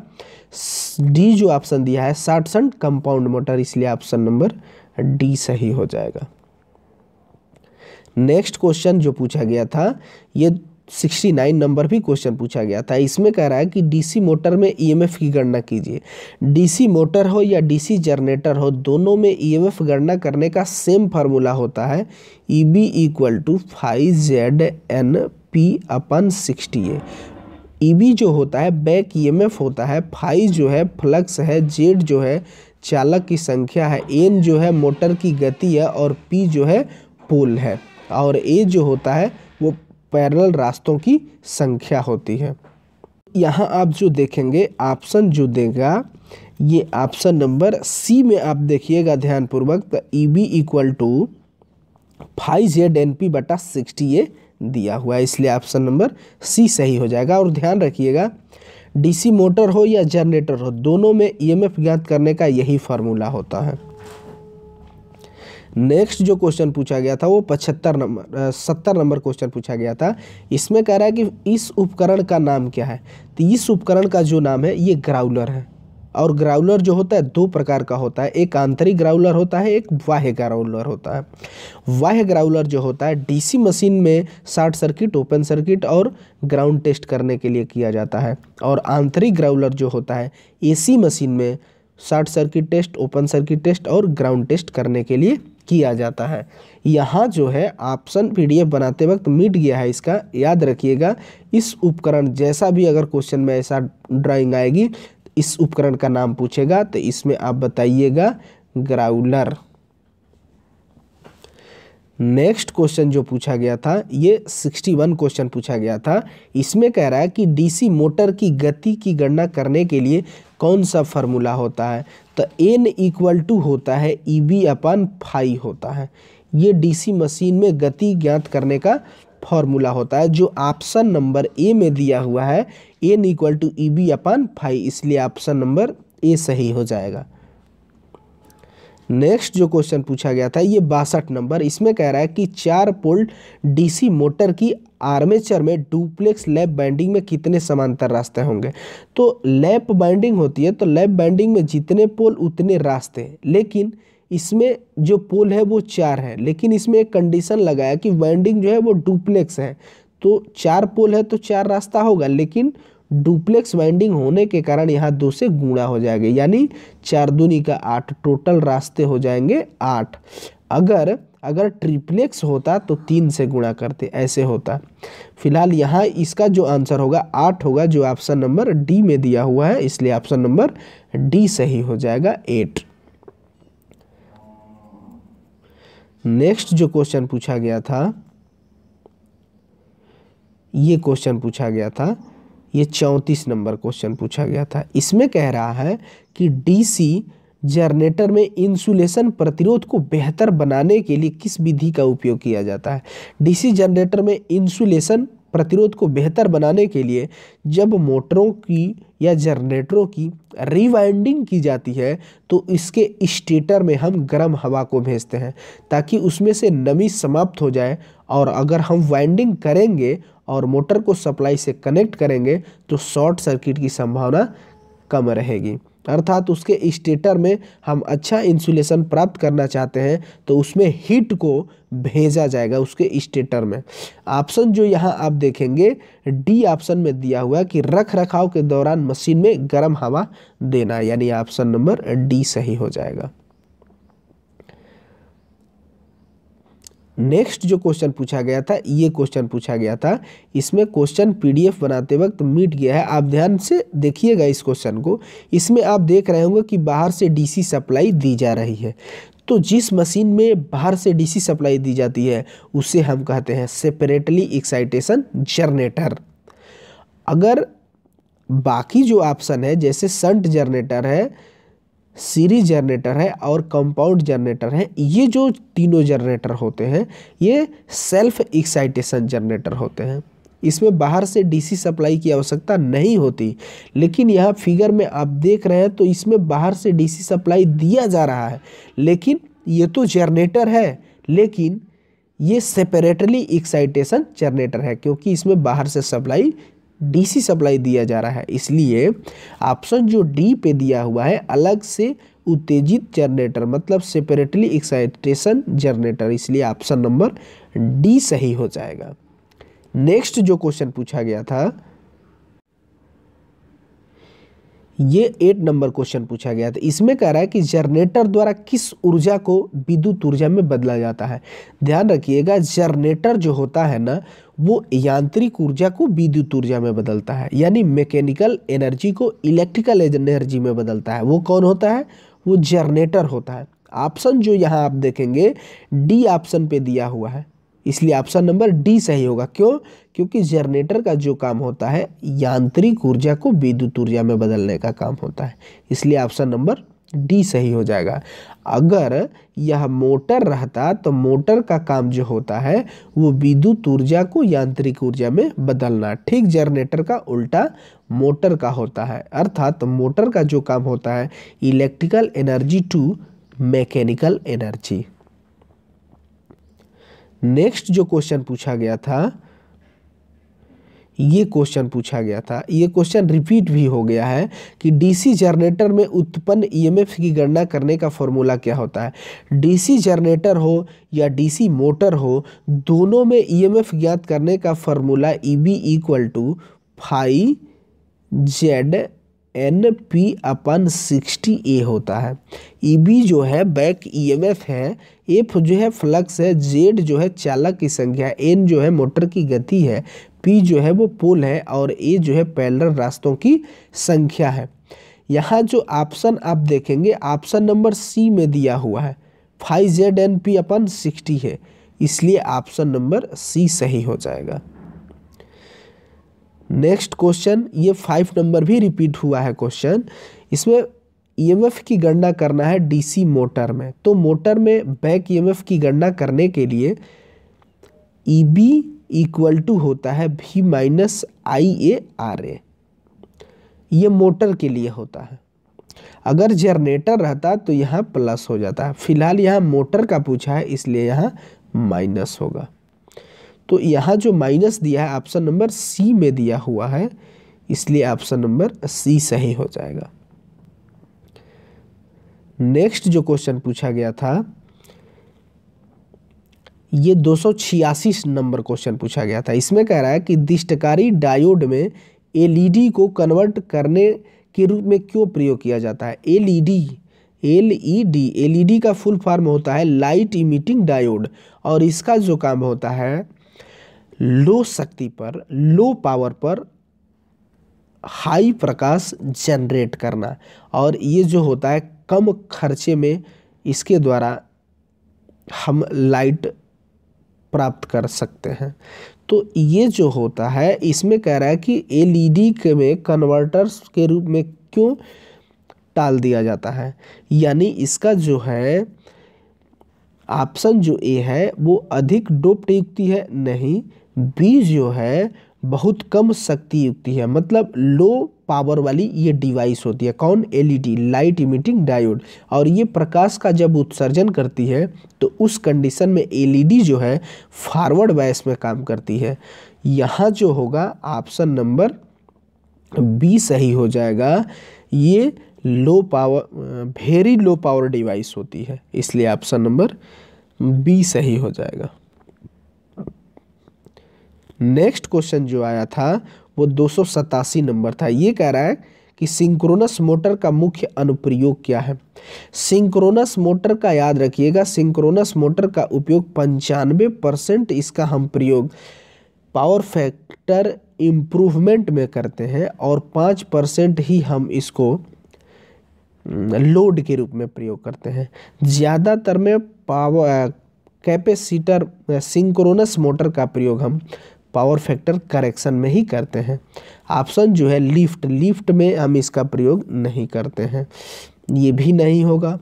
डी जो ऑप्शन दिया है शॉर्ट संट कंपाउंड मोटर इसलिए ऑप्शन नंबर डी सही हो जाएगा नेक्स्ट क्वेश्चन जो पूछा गया था ये 69 नंबर भी क्वेश्चन पूछा गया था इसमें कह रहा है कि डीसी मोटर में ईएमएफ की गणना कीजिए डीसी मोटर हो या डीसी जनरेटर हो दोनों में ईएमएफ गणना करने का सेम फार्मूला होता है E B equal to five Z N P upon sixty A EB जो होता है बैक ईएमएफ e होता है फाइव जो है फ्लक्स है जेड जो है चालक की संख्या है एन जो है मोटर की गति है और पी जो है पुल है और ए जो होता है वो पैरल रास्तों की संख्या होती है यहाँ आप जो देखेंगे ऑप्शन जो देगा ये ऑप्शन नंबर सी में आप देखिएगा ध्यानपूर्वक तो E B equal to five Z N P बटा सिक्सटी ए दिया हुआ है इसलिए ऑप्शन नंबर सी सही हो जाएगा और ध्यान रखिएगा डीसी मोटर हो या जनरेटर हो दोनों में ईएमएफ e ज्ञात करने का यही फार्मूला होता है नेक्स्ट जो क्वेश्चन पूछा गया था वो पचहत्तर नंबर सत्तर नंबर क्वेश्चन पूछा गया था इसमें कह रहा है कि इस उपकरण का नाम क्या है तो इस उपकरण का जो नाम है ये ग्राउलर है और ग्राउलर जो होता है दो प्रकार का होता है एक आंतरिक ग्राउलर होता है एक वाह्य ग्राउलर होता है वाह्य ग्राउलर जो होता है डीसी मशीन में शॉर्ट सर्किट ओपन सर्किट और ग्राउंड टेस्ट करने के लिए किया जाता है और आंतरिक ग्राउलर जो होता है एसी मशीन में short circuit test open circuit test और ग्राउंड टेस्ट करने के लिए किया जाता है यहाँ जो है ऑप्शन पीडीएफ बनाते वक्त मिट गया है इसका याद रखिएगा इस उपकरण जैसा भी अगर क्वेश्चन में ऐसा ड्राइंग आएगी इस उपकरण का नाम पूछेगा तो इसमें आप बताइएगा ग्राउलर नेक्स्ट क्वेश्चन जो पूछा गया था ये 61 क्वेश्चन पूछा गया था इसमें कह रहा है कि डीसी मोटर की गति की गणना करने के लिए कौन सा फार्मूला होता है तो एन इक्वल टू होता है ई बी अपान फाई होता है ये डीसी मशीन में गति ज्ञात करने का फॉर्मूला होता है जो ऑप्शन नंबर ए में दिया हुआ है N equal to E B upon phi इसलिए ऑप्शन नंबर ए सही हो जाएगा नेक्स्ट जो क्वेश्चन पूछा गया था ये बासठ नंबर इसमें कह रहा है कि चार पोल्ट डीसी मोटर की आर्मेचर में डुप्लेक्स लैप बाइंडिंग में कितने समांतर रास्ते होंगे तो लैप बाइंडिंग होती है तो लैप बाइंडिंग में जितने पोल उतने रास्ते लेकिन इसमें जो पोल है वो चार है लेकिन इसमें एक कंडीशन लगाया कि बाइंडिंग जो है वो डुप्लेक्स है तो चार पोल है तो चार रास्ता होगा लेकिन डुप्लेक्स वाइंडिंग होने के कारण यहाँ दो से गुणा हो जाएगा यानी चार दूनी का आठ टोटल रास्ते हो जाएंगे आठ अगर अगर ट्रिप्लेक्स होता तो तीन से गुणा करते ऐसे होता फिलहाल यहाँ इसका जो आंसर होगा आठ होगा जो ऑप्शन नंबर डी में दिया हुआ है इसलिए ऑप्शन नंबर डी सही हो जाएगा एट नेक्स्ट जो क्वेश्चन पूछा गया था ये क्वेश्चन पूछा गया था ये चौंतीस नंबर क्वेश्चन पूछा गया था इसमें कह रहा है कि डीसी जनरेटर में इंसुलेशन प्रतिरोध को बेहतर बनाने के लिए किस विधि का उपयोग किया जाता है डीसी जनरेटर में इंसुलेशन प्रतिरोध को बेहतर बनाने के लिए जब मोटरों की या जनरेटरों की रिवाइंडिंग की जाती है तो इसके स्टेटर में हम गर्म हवा को भेजते हैं ताकि उसमें से नमी समाप्त हो जाए और अगर हम वाइंडिंग करेंगे और मोटर को सप्लाई से कनेक्ट करेंगे तो शॉर्ट सर्किट की संभावना कम रहेगी अर्थात उसके स्टेटर में हम अच्छा इंसुलेशन प्राप्त करना चाहते हैं तो उसमें हीट को भेजा जाएगा उसके स्टेटर में ऑप्शन जो यहाँ आप देखेंगे डी ऑप्शन में दिया हुआ कि रख रखाव के दौरान मशीन में गर्म हवा देना यानी ऑप्शन नंबर डी सही हो जाएगा नेक्स्ट जो क्वेश्चन पूछा गया था ये क्वेश्चन पूछा गया था इसमें क्वेश्चन पीडीएफ बनाते वक्त मिट गया है आप ध्यान से देखिएगा इस क्वेश्चन को इसमें आप देख रहे होंगे कि बाहर से डीसी सप्लाई दी जा रही है तो जिस मशीन में बाहर से डीसी सप्लाई दी जाती है उसे हम कहते हैं सेपरेटली एक्साइटेशन जनरेटर अगर बाकी जो ऑप्शन है जैसे संट जनरेटर है सीरीज जनरेटर है और कंपाउंड जनरेटर है ये जो तीनों जनरेटर होते हैं ये सेल्फ एक्साइटेशन जनरेटर होते हैं इसमें बाहर से डीसी सप्लाई की आवश्यकता नहीं होती लेकिन यह फिगर में आप देख रहे हैं तो इसमें बाहर से डीसी सप्लाई दिया जा रहा है लेकिन ये तो जनरेटर है लेकिन ये सेपरेटली एक्साइटेशन जनरेटर है क्योंकि इसमें बाहर से सप्लाई डीसी सप्लाई दिया जा रहा है इसलिए ऑप्शन जो डी पे दिया हुआ है अलग से उत्तेजित जनरेटर मतलब सेपरेटली एक्साइटेशन जनरेटर इसलिए ऑप्शन नंबर डी सही हो जाएगा नेक्स्ट जो क्वेश्चन पूछा गया था ये एट नंबर क्वेश्चन पूछा गया था इसमें कह रहा है कि जनरेटर द्वारा किस ऊर्जा को विद्युत ऊर्जा में बदला जाता है ध्यान रखिएगा जनरेटर जो होता है ना वो यांत्रिक ऊर्जा को विद्युत ऊर्जा में बदलता है यानी मैकेनिकल एनर्जी को इलेक्ट्रिकल एनर्जी में बदलता है वो कौन होता है वो जनरेटर होता है ऑप्शन जो यहाँ आप देखेंगे डी ऑप्शन पे दिया हुआ है इसलिए ऑप्शन नंबर डी सही होगा क्यों क्योंकि जनरेटर का जो काम होता है यांत्रिक ऊर्जा को विद्युत ऊर्जा में बदलने का काम होता है इसलिए ऑप्शन नंबर डी सही हो जाएगा अगर यह मोटर रहता तो मोटर का काम जो होता है वो विद्युत ऊर्जा को यांत्रिक ऊर्जा में बदलना ठीक जनरेटर का उल्टा मोटर का होता है अर्थात तो मोटर का जो काम होता है electrical energy to mechanical energy next जो क्वेश्चन पूछा गया था ये क्वेश्चन पूछा गया था ये क्वेश्चन रिपीट भी हो गया है कि डीसी जनरेटर में उत्पन्न ईएमएफ e की गणना करने का फॉर्मूला क्या होता है डीसी जनरेटर हो या डीसी मोटर हो दोनों में ईएमएफ e ज्ञात करने का formula E B equal to five Z N P upon sixty A होता है ई e बी जो है बैक ई एम एफ है एफ जो है फ्लक्स है जेड जो है चालक की संख्या एन जो है मोटर की गति है पी जो है वो पोल है और ए जो है पैलर रास्तों की संख्या है यहाँ जो ऑप्शन आप देखेंगे ऑप्शन नंबर सी में दिया हुआ है five Z N P upon sixty है इसलिए ऑप्शन नंबर सी सही हो जाएगा नेक्स्ट क्वेश्चन ये फाइव नंबर भी रिपीट हुआ है क्वेश्चन इसमें ईएमएफ e की गणना करना है डीसी मोटर में तो मोटर में बैक ईएमएफ e की गणना करने के लिए ईबी e इक्वल टू होता है भी माइनस आई ए आर ए ये मोटर के लिए होता है अगर जनरेटर रहता तो यहाँ प्लस हो जाता है फिलहाल यहाँ मोटर का पूछा है इसलिए यहाँ माइनस होगा तो यहाँ जो माइनस दिया है ऑप्शन नंबर सी में दिया हुआ है इसलिए ऑप्शन नंबर सी सही हो जाएगा नेक्स्ट जो क्वेश्चन पूछा गया था ये दो नंबर क्वेश्चन पूछा गया था इसमें कह रहा है कि दिष्टकारी डायोड में एलईडी को कन्वर्ट करने के रूप में क्यों प्रयोग किया जाता है एलईडी एलईडी एलईडी का फुल फॉर्म होता है लाइट इमिटिंग डायोड और इसका जो काम होता है लो शक्ति पर लो पावर पर हाई प्रकाश जनरेट करना और ये जो होता है कम खर्चे में इसके द्वारा हम लाइट प्राप्त कर सकते हैं तो ये जो होता है इसमें कह रहा है कि एलईडी के में कन्वर्टर्स के रूप में क्यों टाल दिया जाता है यानी इसका जो है ऑप्शन जो ए है वो अधिक डोप्ट युक्ति है नहीं बी जो है बहुत कम शक्ति युक्ति है मतलब लो पावर वाली ये डिवाइस होती है कौन एलईडी लाइट इमिटिंग डायोड और ये प्रकाश का जब उत्सर्जन करती है तो उस कंडीशन में एलईडी जो है फॉरवर्ड बायस में काम करती है यहाँ जो होगा ऑप्शन नंबर बी सही हो जाएगा ये low power very low power device होती है इसलिए ऑप्शन नंबर बी सही हो जाएगा नेक्स्ट क्वेश्चन जो आया था वो दो नंबर था ये कह रहा है कि सिंक्रोनस मोटर का मुख्य अनुप्रयोग क्या है सिंक्रोनस मोटर का याद रखिएगा सिंक्रोनस मोटर का उपयोग पंचानवे परसेंट इसका हम प्रयोग पावर फैक्टर इम्प्रूवमेंट में करते हैं और पाँच परसेंट ही हम इसको लोड के रूप में प्रयोग करते हैं ज़्यादातर में पावर कैपेसिटर सिंक्रोनस मोटर का प्रयोग हम पावर फैक्टर करेक्शन में ही करते हैं ऑप्शन जो है लिफ्ट लिफ्ट में हम इसका प्रयोग नहीं करते हैं ये भी नहीं होगा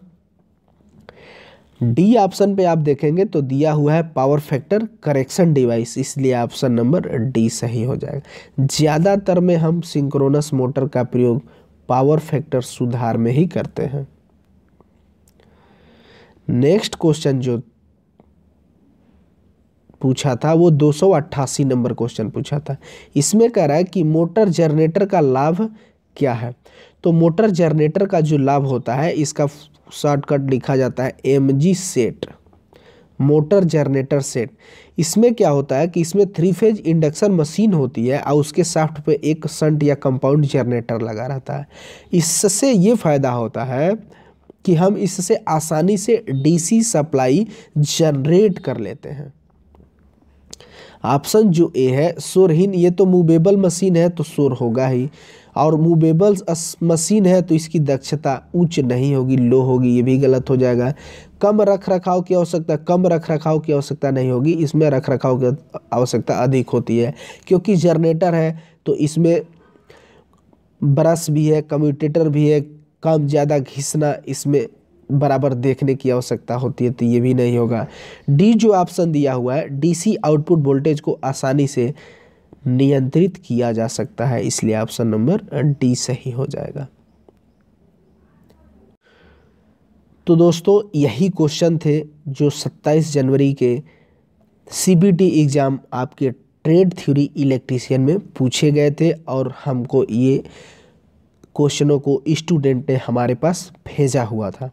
डी ऑप्शन पे आप देखेंगे तो दिया हुआ है पावर फैक्टर करेक्शन डिवाइस इसलिए ऑप्शन नंबर डी सही हो जाएगा ज़्यादातर में हम सिंक्रोनस मोटर का प्रयोग पावर फैक्टर सुधार में ही करते हैं नेक्स्ट क्वेश्चन जो पूछा था वो दो नंबर क्वेश्चन पूछा था इसमें कह रहा है कि मोटर जनरेटर का लाभ क्या है तो मोटर जनरेटर का जो लाभ होता है इसका शॉर्टकट लिखा जाता है M G set motor generator set इसमें क्या होता है कि इसमें थ्री फेज इंडक्शन मशीन होती है और उसके साफ्ट पे एक संट या कंपाउंड जनरेटर लगा रहता है इससे ये फ़ायदा होता है कि हम इससे आसानी से डीसी सप्लाई जनरेट कर लेते हैं ऑप्शन जो ए है सोरहीन ये तो मूवेबल मशीन है तो सोर होगा ही और मूवेबल मशीन है तो इसकी दक्षता ऊंच नहीं होगी लो होगी ये भी गलत हो जाएगा कम रख रखाव की आवश्यकता कम रख रखाव की आवश्यकता नहीं होगी इसमें रख रखाव की आवश्यकता अधिक होती है क्योंकि जनरेटर है तो इसमें ब्रश भी है कम्यूटेटर भी है कम ज़्यादा घिसना इसमें बराबर देखने की आवश्यकता होती है तो ये भी नहीं होगा डी जो ऑप्शन दिया हुआ है डीसी आउटपुट वोल्टेज को आसानी से नियंत्रित किया जा सकता है इसलिए ऑप्शन नंबर डी सही हो जाएगा तो दोस्तों यही क्वेश्चन थे जो 27 जनवरी के सीबीटी एग्ज़ाम आपके ट्रेड थ्योरी इलेक्ट्रीशियन में पूछे गए थे और हमको ये क्वेश्चनों को स्टूडेंट ने हमारे पास भेजा हुआ था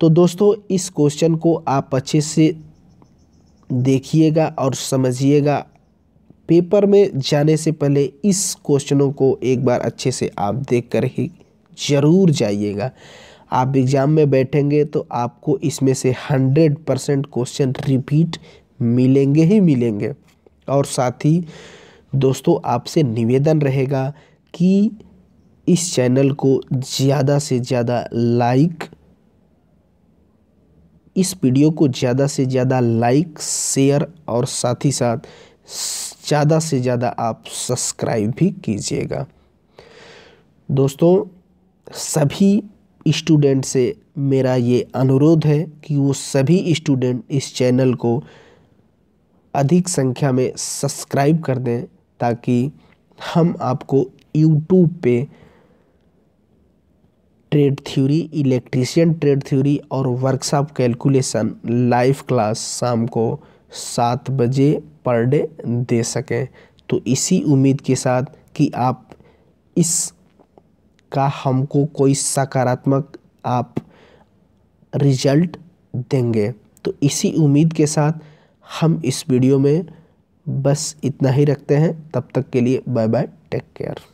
तो दोस्तों इस क्वेश्चन को आप अच्छे से देखिएगा और समझिएगा पेपर में जाने से पहले इस क्वेश्चनों को एक बार अच्छे से आप देख कर ही ज़रूर जाइएगा आप एग्ज़ाम में बैठेंगे तो आपको इसमें से हंड्रेड परसेंट क्वेश्चन रिपीट मिलेंगे ही मिलेंगे और साथ ही दोस्तों आपसे निवेदन रहेगा कि इस चैनल को ज़्यादा से ज़्यादा लाइक इस वीडियो को ज़्यादा से ज़्यादा लाइक शेयर और साथ ही साथ ज़्यादा से ज़्यादा आप सब्सक्राइब भी कीजिएगा दोस्तों सभी स्टूडेंट से मेरा ये अनुरोध है कि वो सभी स्टूडेंट इस चैनल को अधिक संख्या में सब्सक्राइब कर दें ताकि हम आपको यूट्यूब पे trade theory electrician trade theory और वर्कशॉप कैलकुलेशन लाइव क्लास शाम को सात बजे पर डे दे सकें तो इसी उम्मीद के साथ कि आप इस का हमको कोई सकारात्मक आप रिजल्ट देंगे तो इसी उम्मीद के साथ हम इस वीडियो में बस इतना ही रखते हैं तब तक के लिए बाय बाय टेक केयर